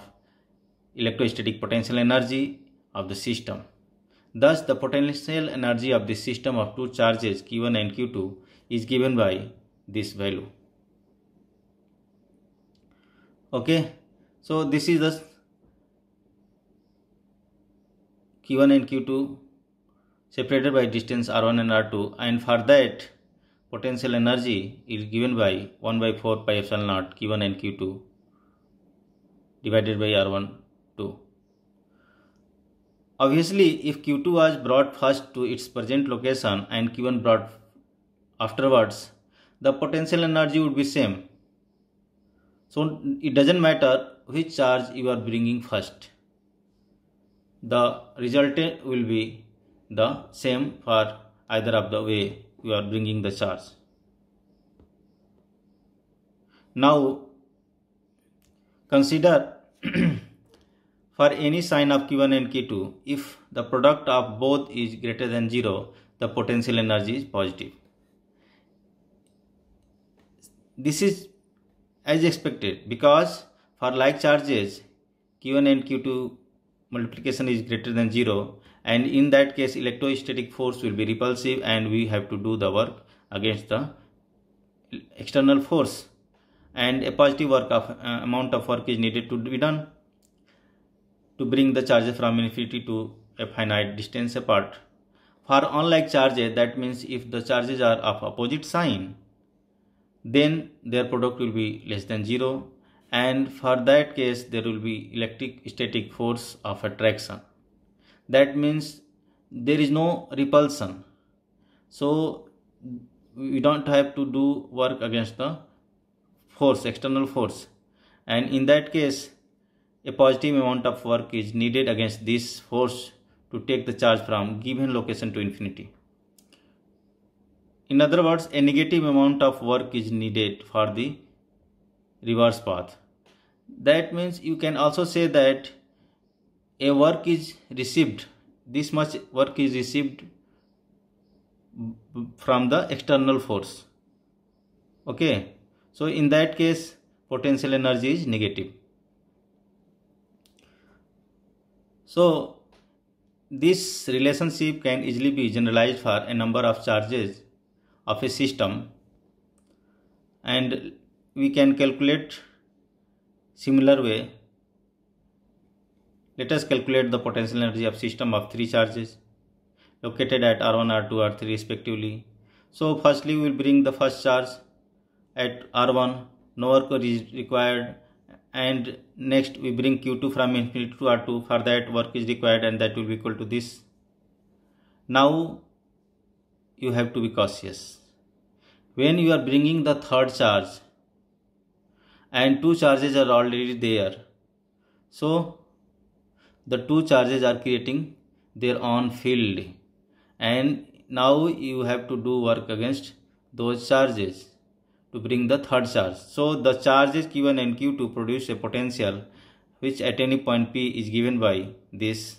electrostatic potential energy of the system. Thus, the potential energy of the system of two charges Q1 and Q2 is given by this value okay so this is the q1 and q2 separated by distance r1 and r2 and for that potential energy is given by 1 by 4 pi epsilon naught q1 and q2 divided by r1 2 obviously if q2 was brought first to its present location and q1 brought afterwards the potential energy would be same so it doesn't matter which charge you are bringing first the result will be the same for either of the way you are bringing the charge now consider for any sign of q1 and q2 if the product of both is greater than 0 the potential energy is positive this is as expected because for like charges q1 and q2 multiplication is greater than 0 and in that case electrostatic force will be repulsive and we have to do the work against the external force and a positive work of uh, amount of work is needed to be done to bring the charges from infinity to a finite distance apart. For unlike charges that means if the charges are of opposite sign then their product will be less than 0 and for that case there will be electric static force of attraction that means there is no repulsion so we don't have to do work against the force external force and in that case a positive amount of work is needed against this force to take the charge from given location to infinity in other words, a negative amount of work is needed for the reverse path. That means you can also say that a work is received, this much work is received from the external force. Okay, so in that case, potential energy is negative. So this relationship can easily be generalized for a number of charges of a system and we can calculate similar way let us calculate the potential energy of system of three charges located at r1 r2 r3 respectively so firstly we will bring the first charge at r1 no work is required and next we bring q2 from infinity to r2 for that work is required and that will be equal to this now you have to be cautious. When you are bringing the third charge and two charges are already there, so the two charges are creating their own field and now you have to do work against those charges to bring the third charge. So the charges Q1 and Q2 produce a potential which at any point P is given by this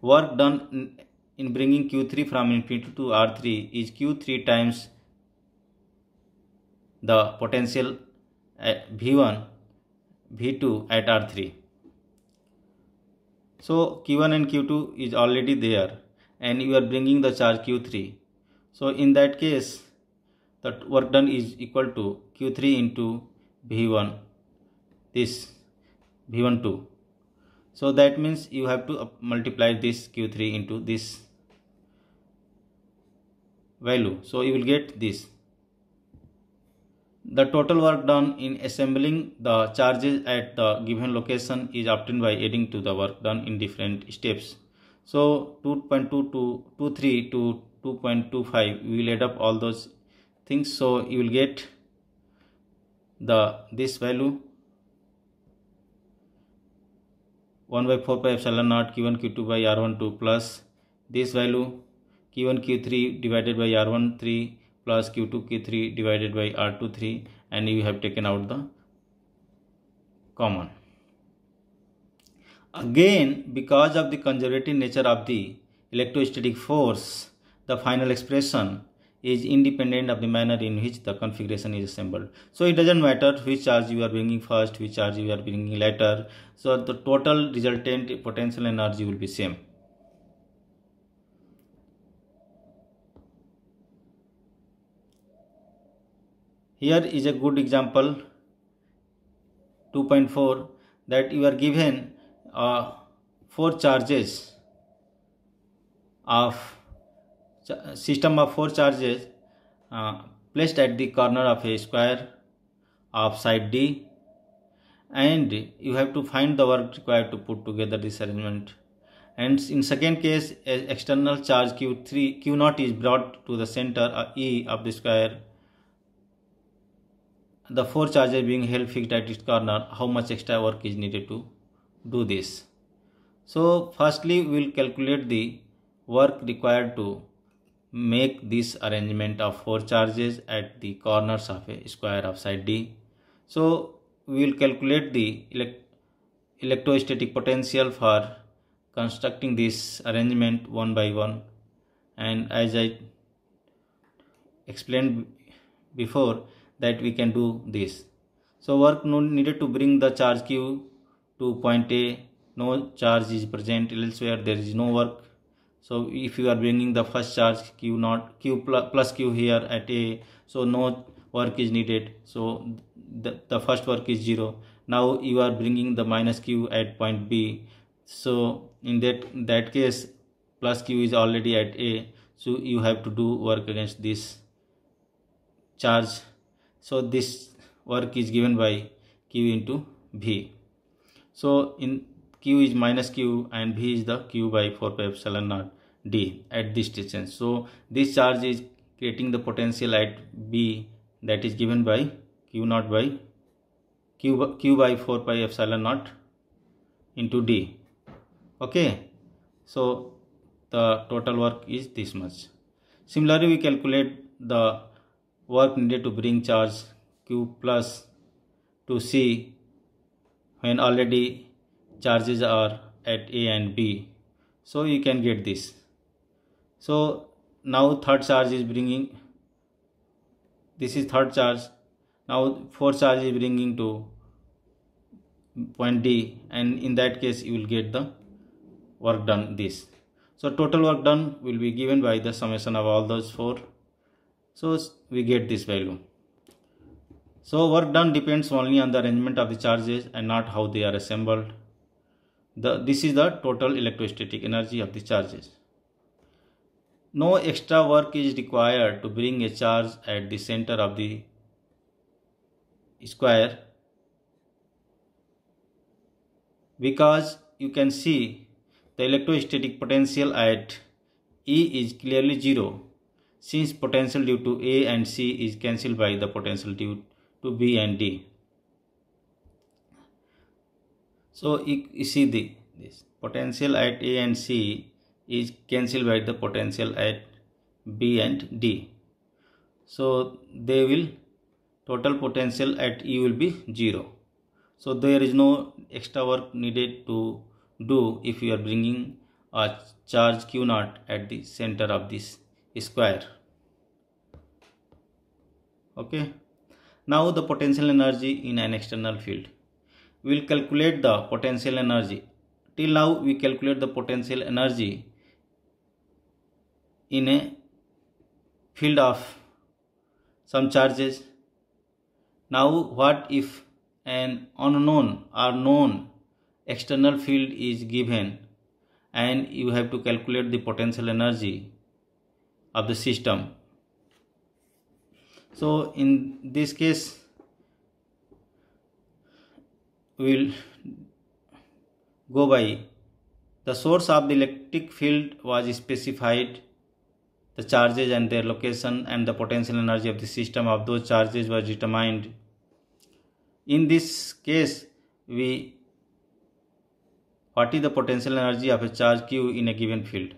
work done in bringing Q3 from infinity to R3 is Q3 times the potential V1, uh, V2 at R3. So Q1 and Q2 is already there and you are bringing the charge Q3. So in that case, the work done is equal to Q3 into V1, this V12. So that means you have to uh, multiply this Q3 into this value so you will get this the total work done in assembling the charges at the given location is obtained by adding to the work done in different steps so 2.2 to to 2.25 we will add up all those things so you will get the this value 1 by 4 pi epsilon naught q1 q2 by r12 plus this value Q1 Q3 divided by R1 3 plus Q2 Q3 divided by R2 3 and you have taken out the common. Again because of the conservative nature of the electrostatic force the final expression is independent of the manner in which the configuration is assembled. So it doesn't matter which charge you are bringing first, which charge you are bringing later. So the total resultant potential energy will be same. here is a good example 2.4 that you are given uh, four charges of system of four charges uh, placed at the corner of a square of side D and you have to find the work required to put together this arrangement and in second case external charge q3 q0 is brought to the center uh, e of the square the four charges being held fixed at its corner, how much extra work is needed to do this. So firstly we will calculate the work required to make this arrangement of four charges at the corners of a square of side D. So we will calculate the elect electrostatic potential for constructing this arrangement one by one and as I explained before that we can do this. So work needed to bring the charge Q to point A, no charge is present elsewhere there is no work. So if you are bringing the first charge Q not Q plus Q here at A, so no work is needed. So the, the first work is zero. Now you are bringing the minus Q at point B. So in that that case plus Q is already at A. So you have to do work against this charge so this work is given by q into v so in q is minus q and v is the q by 4 pi epsilon naught d at this distance so this charge is creating the potential at b that is given by q naught by q by, q by 4 pi epsilon naught into d okay so the total work is this much similarly we calculate the work needed to bring charge q plus to c when already charges are at a and b so you can get this so now third charge is bringing this is third charge now fourth charge is bringing to point d and in that case you will get the work done this so total work done will be given by the summation of all those four so we get this value. So work done depends only on the arrangement of the charges and not how they are assembled. The, this is the total electrostatic energy of the charges. No extra work is required to bring a charge at the center of the square because you can see the electrostatic potential at E is clearly 0 since potential due to A and C is cancelled by the potential due to B and D. So you, see the this potential at A and C is cancelled by the potential at B and D. So they will total potential at E will be 0. So there is no extra work needed to do if you are bringing a charge Q naught at the center of this square okay now the potential energy in an external field we will calculate the potential energy till now we calculate the potential energy in a field of some charges now what if an unknown or known external field is given and you have to calculate the potential energy of the system so in this case we will go by the source of the electric field was specified the charges and their location and the potential energy of the system of those charges was determined in this case we what is the potential energy of a charge q in a given field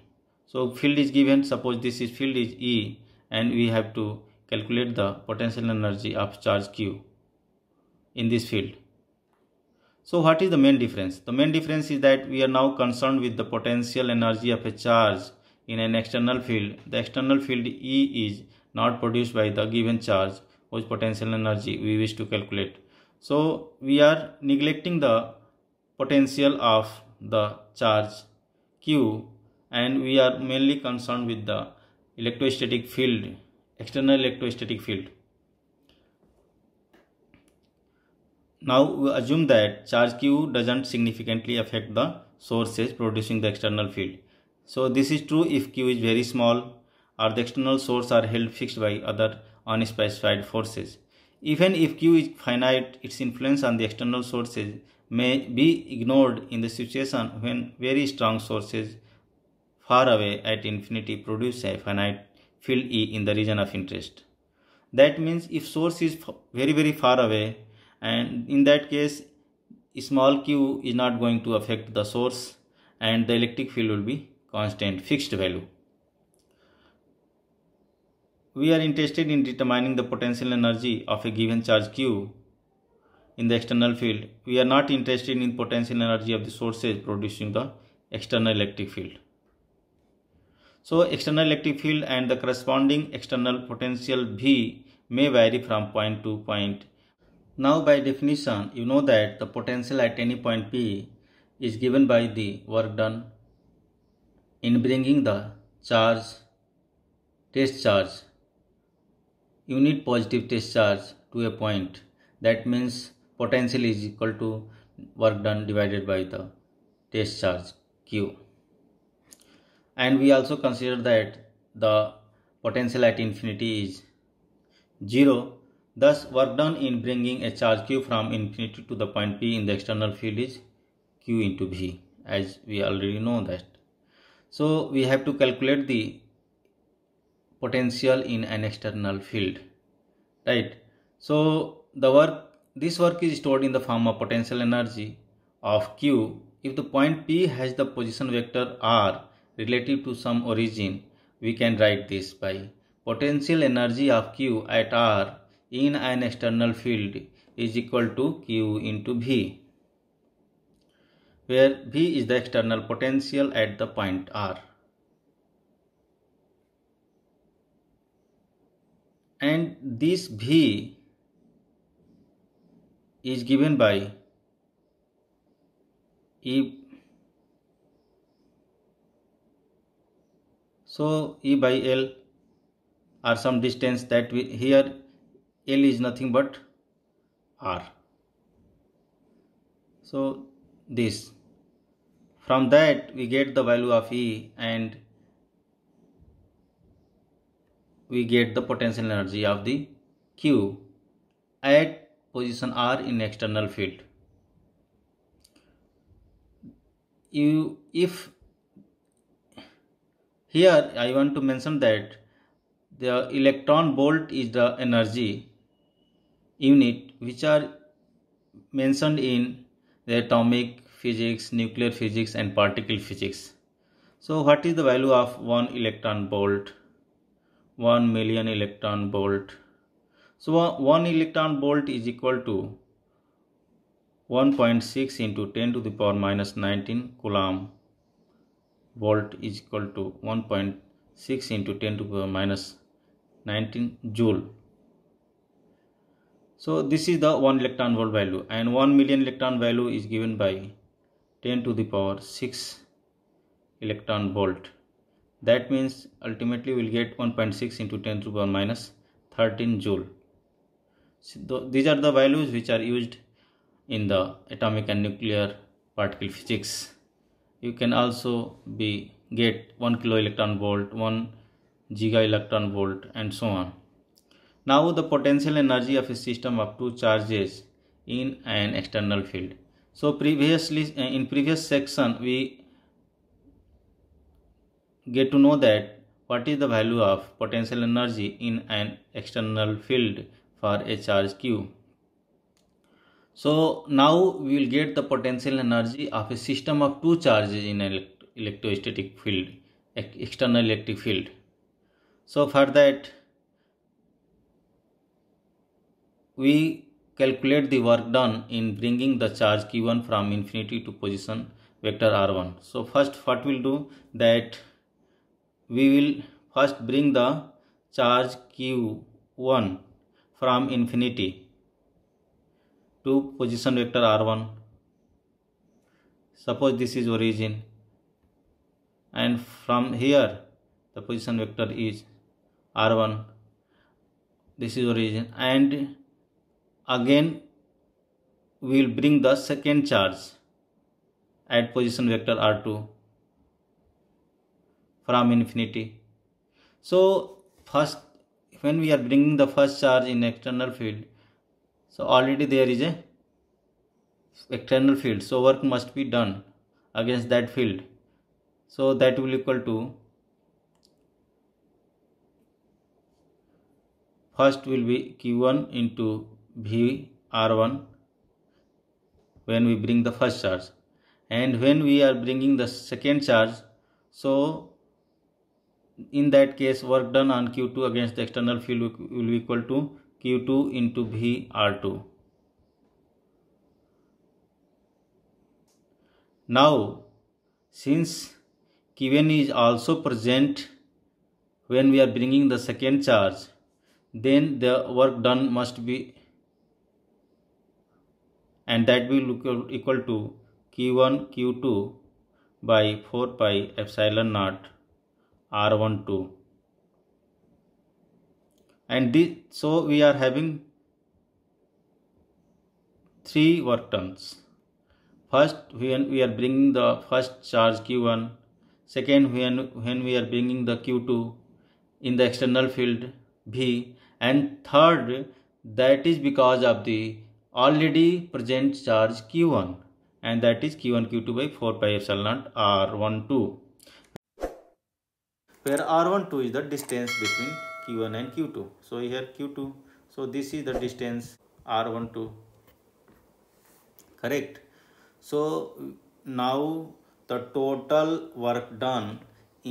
so field is given, suppose this is field is E and we have to calculate the potential energy of charge Q in this field. So what is the main difference? The main difference is that we are now concerned with the potential energy of a charge in an external field. The external field E is not produced by the given charge whose potential energy we wish to calculate. So we are neglecting the potential of the charge Q and we are mainly concerned with the electrostatic field external electrostatic field now we assume that charge q doesn't significantly affect the sources producing the external field so this is true if q is very small or the external source are held fixed by other unspecified forces even if q is finite its influence on the external sources may be ignored in the situation when very strong sources far away at infinity produce a finite field E in the region of interest. That means if source is very very far away and in that case small q is not going to affect the source and the electric field will be constant fixed value. We are interested in determining the potential energy of a given charge q in the external field. We are not interested in potential energy of the sources producing the external electric field. So external electric field and the corresponding external potential V may vary from point to point. Now by definition, you know that the potential at any point P is given by the work done in bringing the charge, test charge, unit positive test charge to a point. That means potential is equal to work done divided by the test charge Q and we also consider that the potential at infinity is 0 thus work done in bringing a charge q from infinity to the point p in the external field is q into v as we already know that so we have to calculate the potential in an external field right so the work this work is stored in the form of potential energy of q if the point p has the position vector r relative to some origin, we can write this by potential energy of Q at R in an external field is equal to Q into V, where V is the external potential at the point R. And this V is given by E So E by L are some distance that we here L is nothing but R. So this from that we get the value of E and we get the potential energy of the Q at position R in external field. You, if here I want to mention that the electron volt is the energy unit which are mentioned in the atomic physics, nuclear physics and particle physics. So what is the value of 1 electron volt? 1 million electron volt. So 1 electron volt is equal to 1.6 into 10 to the power minus 19 coulomb volt is equal to 1.6 into 10 to the power minus 19 joule so this is the 1 electron volt value and 1 million electron value is given by 10 to the power 6 electron volt that means ultimately we'll get 1.6 into 10 to the power minus 13 joule so these are the values which are used in the atomic and nuclear particle physics you can also be get 1 kilo electron volt 1 giga electron volt and so on now the potential energy of a system of two charges in an external field so previously uh, in previous section we get to know that what is the value of potential energy in an external field for a charge q so now we will get the potential energy of a system of two charges in an elect electrostatic field, external electric field. So for that, we calculate the work done in bringing the charge Q1 from infinity to position vector R1. So first what we'll do that we will first bring the charge Q1 from infinity to position vector r1 suppose this is origin and from here the position vector is r1 this is origin and again we will bring the second charge at position vector r2 from infinity so first when we are bringing the first charge in external field so already there is a external field so work must be done against that field so that will equal to first will be q1 into v r1 when we bring the first charge and when we are bringing the second charge so in that case work done on q2 against the external field will be equal to Q2 into V R2. Now, since Q1 is also present when we are bringing the second charge, then the work done must be and that will equal, equal to Q1 Q2 by 4 pi epsilon naught R12 and this so we are having three work turns first when we are bringing the first charge q1 second when when we are bringing the q2 in the external field v and third that is because of the already present charge q1 and that is q1 q2 by 4 pi epsilon naught r12 where r12 is the distance between q1 and q2 so here q2 so this is the distance r12 correct so now the total work done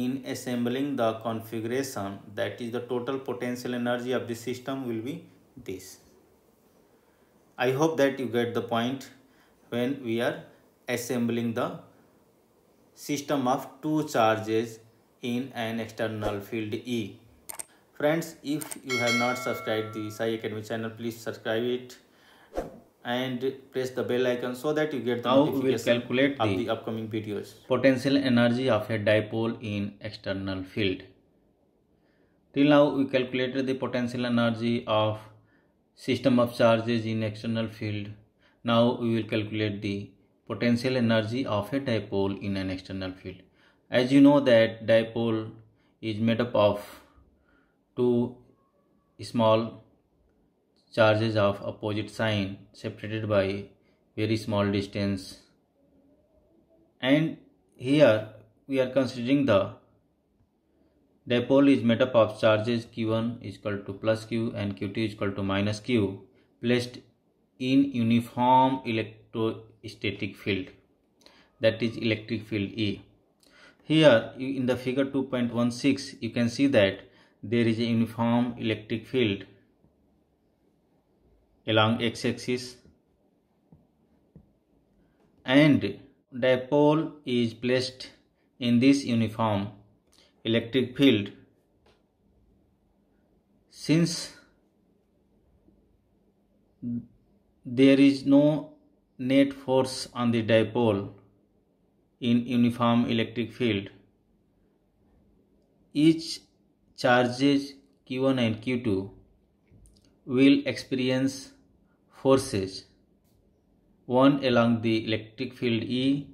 in assembling the configuration that is the total potential energy of the system will be this i hope that you get the point when we are assembling the system of two charges in an external field E. Friends, if you have not subscribed the Sai Academy channel, please subscribe it and press the bell icon so that you get the now notification we'll calculate of the, the upcoming videos. Potential energy of a dipole in external field. Till now we calculated the potential energy of system of charges in external field. Now we will calculate the potential energy of a dipole in an external field. As you know that dipole is made up of two small charges of opposite sign separated by very small distance and here we are considering the dipole is made up of charges q1 is equal to plus q and q2 is equal to minus q placed in uniform electrostatic field that is electric field E. Here in the figure 2.16 you can see that there is a uniform electric field along x-axis and dipole is placed in this uniform electric field since there is no net force on the dipole in uniform electric field each charges Q1 and Q2 will experience forces, one along the electric field E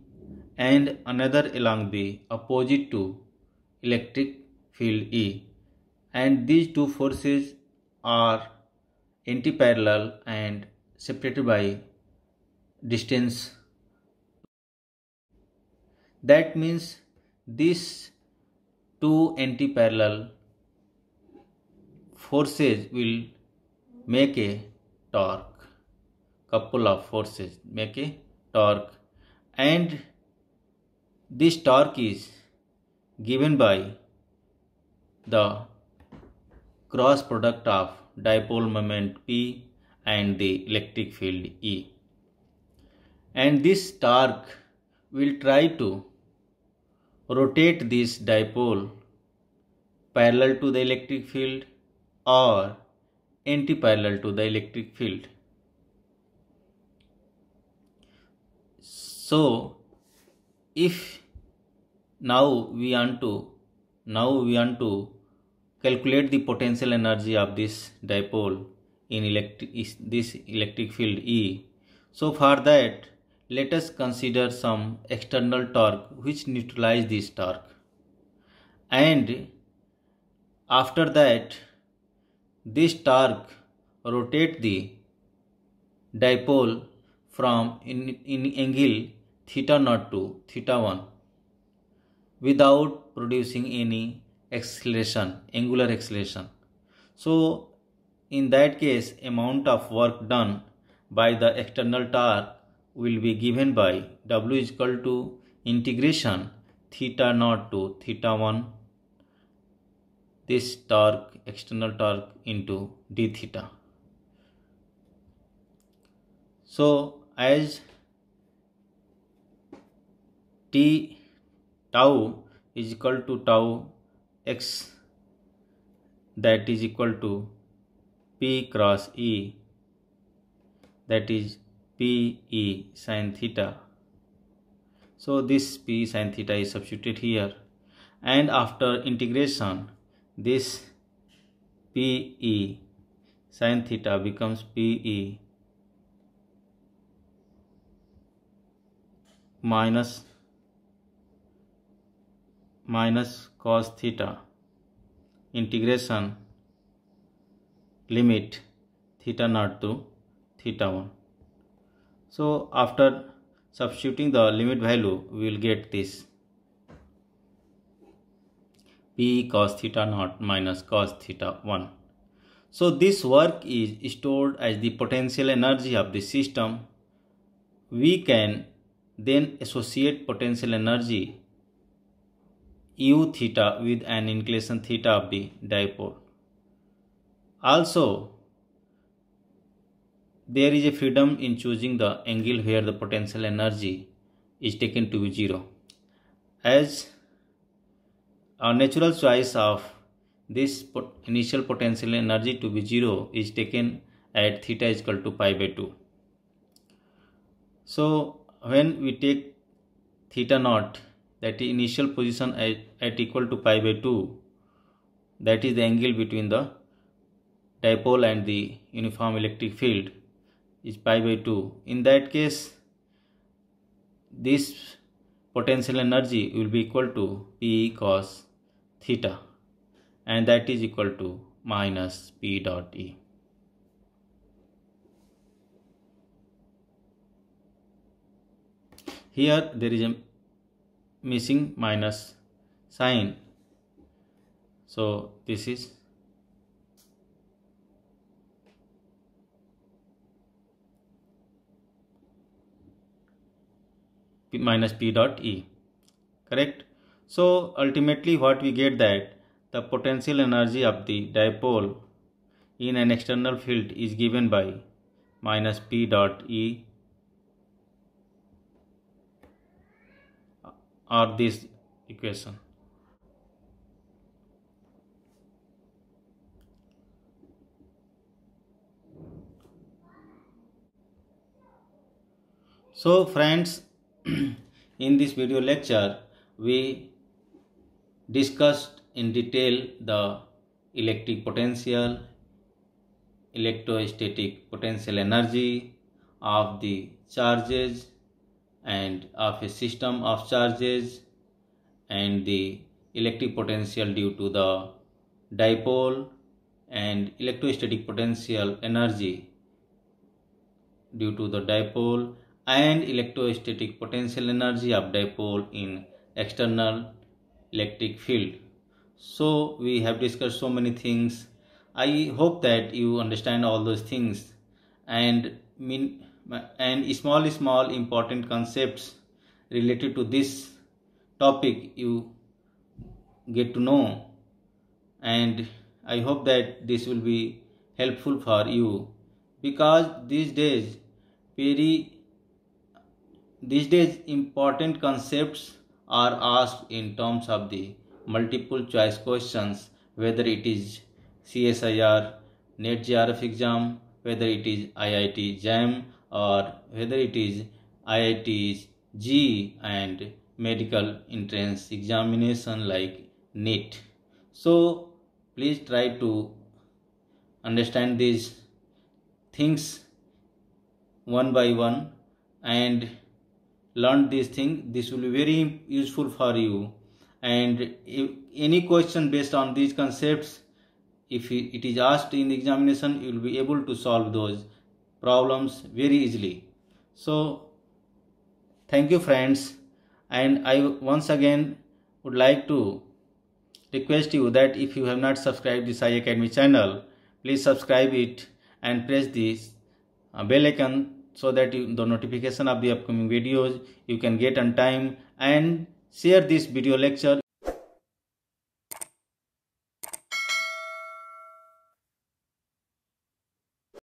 and another along the opposite to electric field E. And these two forces are anti-parallel and separated by distance. That means these two anti-parallel forces will make a torque couple of forces make a torque and this torque is given by the cross product of dipole moment P and the electric field E and this torque will try to rotate this dipole parallel to the electric field or anti-parallel to the electric field. So if now we want to now we want to calculate the potential energy of this dipole in electric this electric field E. So for that let us consider some external torque which neutralize this torque and after that this torque rotates the dipole from in, in angle theta naught to theta 1 without producing any acceleration, angular acceleration. So in that case amount of work done by the external torque will be given by W is equal to integration theta naught to theta 1 this torque external torque into d theta. So as t tau is equal to tau x that is equal to p cross e that is p e sine theta. So this p sine theta is substituted here and after integration this PE sine theta becomes PE minus minus cos theta integration limit theta naught to theta 1 so after substituting the limit value we will get this P cos theta naught minus cos theta 1. So this work is stored as the potential energy of the system. We can then associate potential energy u theta with an inclination theta of the dipole. Also, there is a freedom in choosing the angle where the potential energy is taken to be zero. As our natural choice of this initial potential energy to be 0 is taken at theta is equal to pi by 2. So when we take theta naught that initial position at, at equal to pi by 2 that is the angle between the dipole and the uniform electric field is pi by 2. In that case this potential energy will be equal to P cos theta and that is equal to minus P dot E. Here there is a missing minus sign. So this is P minus P dot E correct so ultimately what we get that the potential energy of the dipole in an external field is given by minus P dot E or this equation. So friends, in this video lecture, we discussed in detail the electric potential, electrostatic potential energy of the charges and of a system of charges and the electric potential due to the dipole and electrostatic potential energy due to the dipole and electrostatic potential energy of dipole in external electric field so we have discussed so many things i hope that you understand all those things and mean and small small important concepts related to this topic you get to know and i hope that this will be helpful for you because these days very these days important concepts are asked in terms of the multiple choice questions, whether it is CSIR, NET GRF exam, whether it is IIT JAM or whether it is IIT G and medical entrance examination like NET. So please try to understand these things one by one and learn this thing this will be very useful for you and any question based on these concepts if it is asked in the examination you will be able to solve those problems very easily so thank you friends and i once again would like to request you that if you have not subscribed the Sai Academy channel please subscribe it and press this uh, bell icon so that you, the notification of the upcoming videos you can get on time and share this video lecture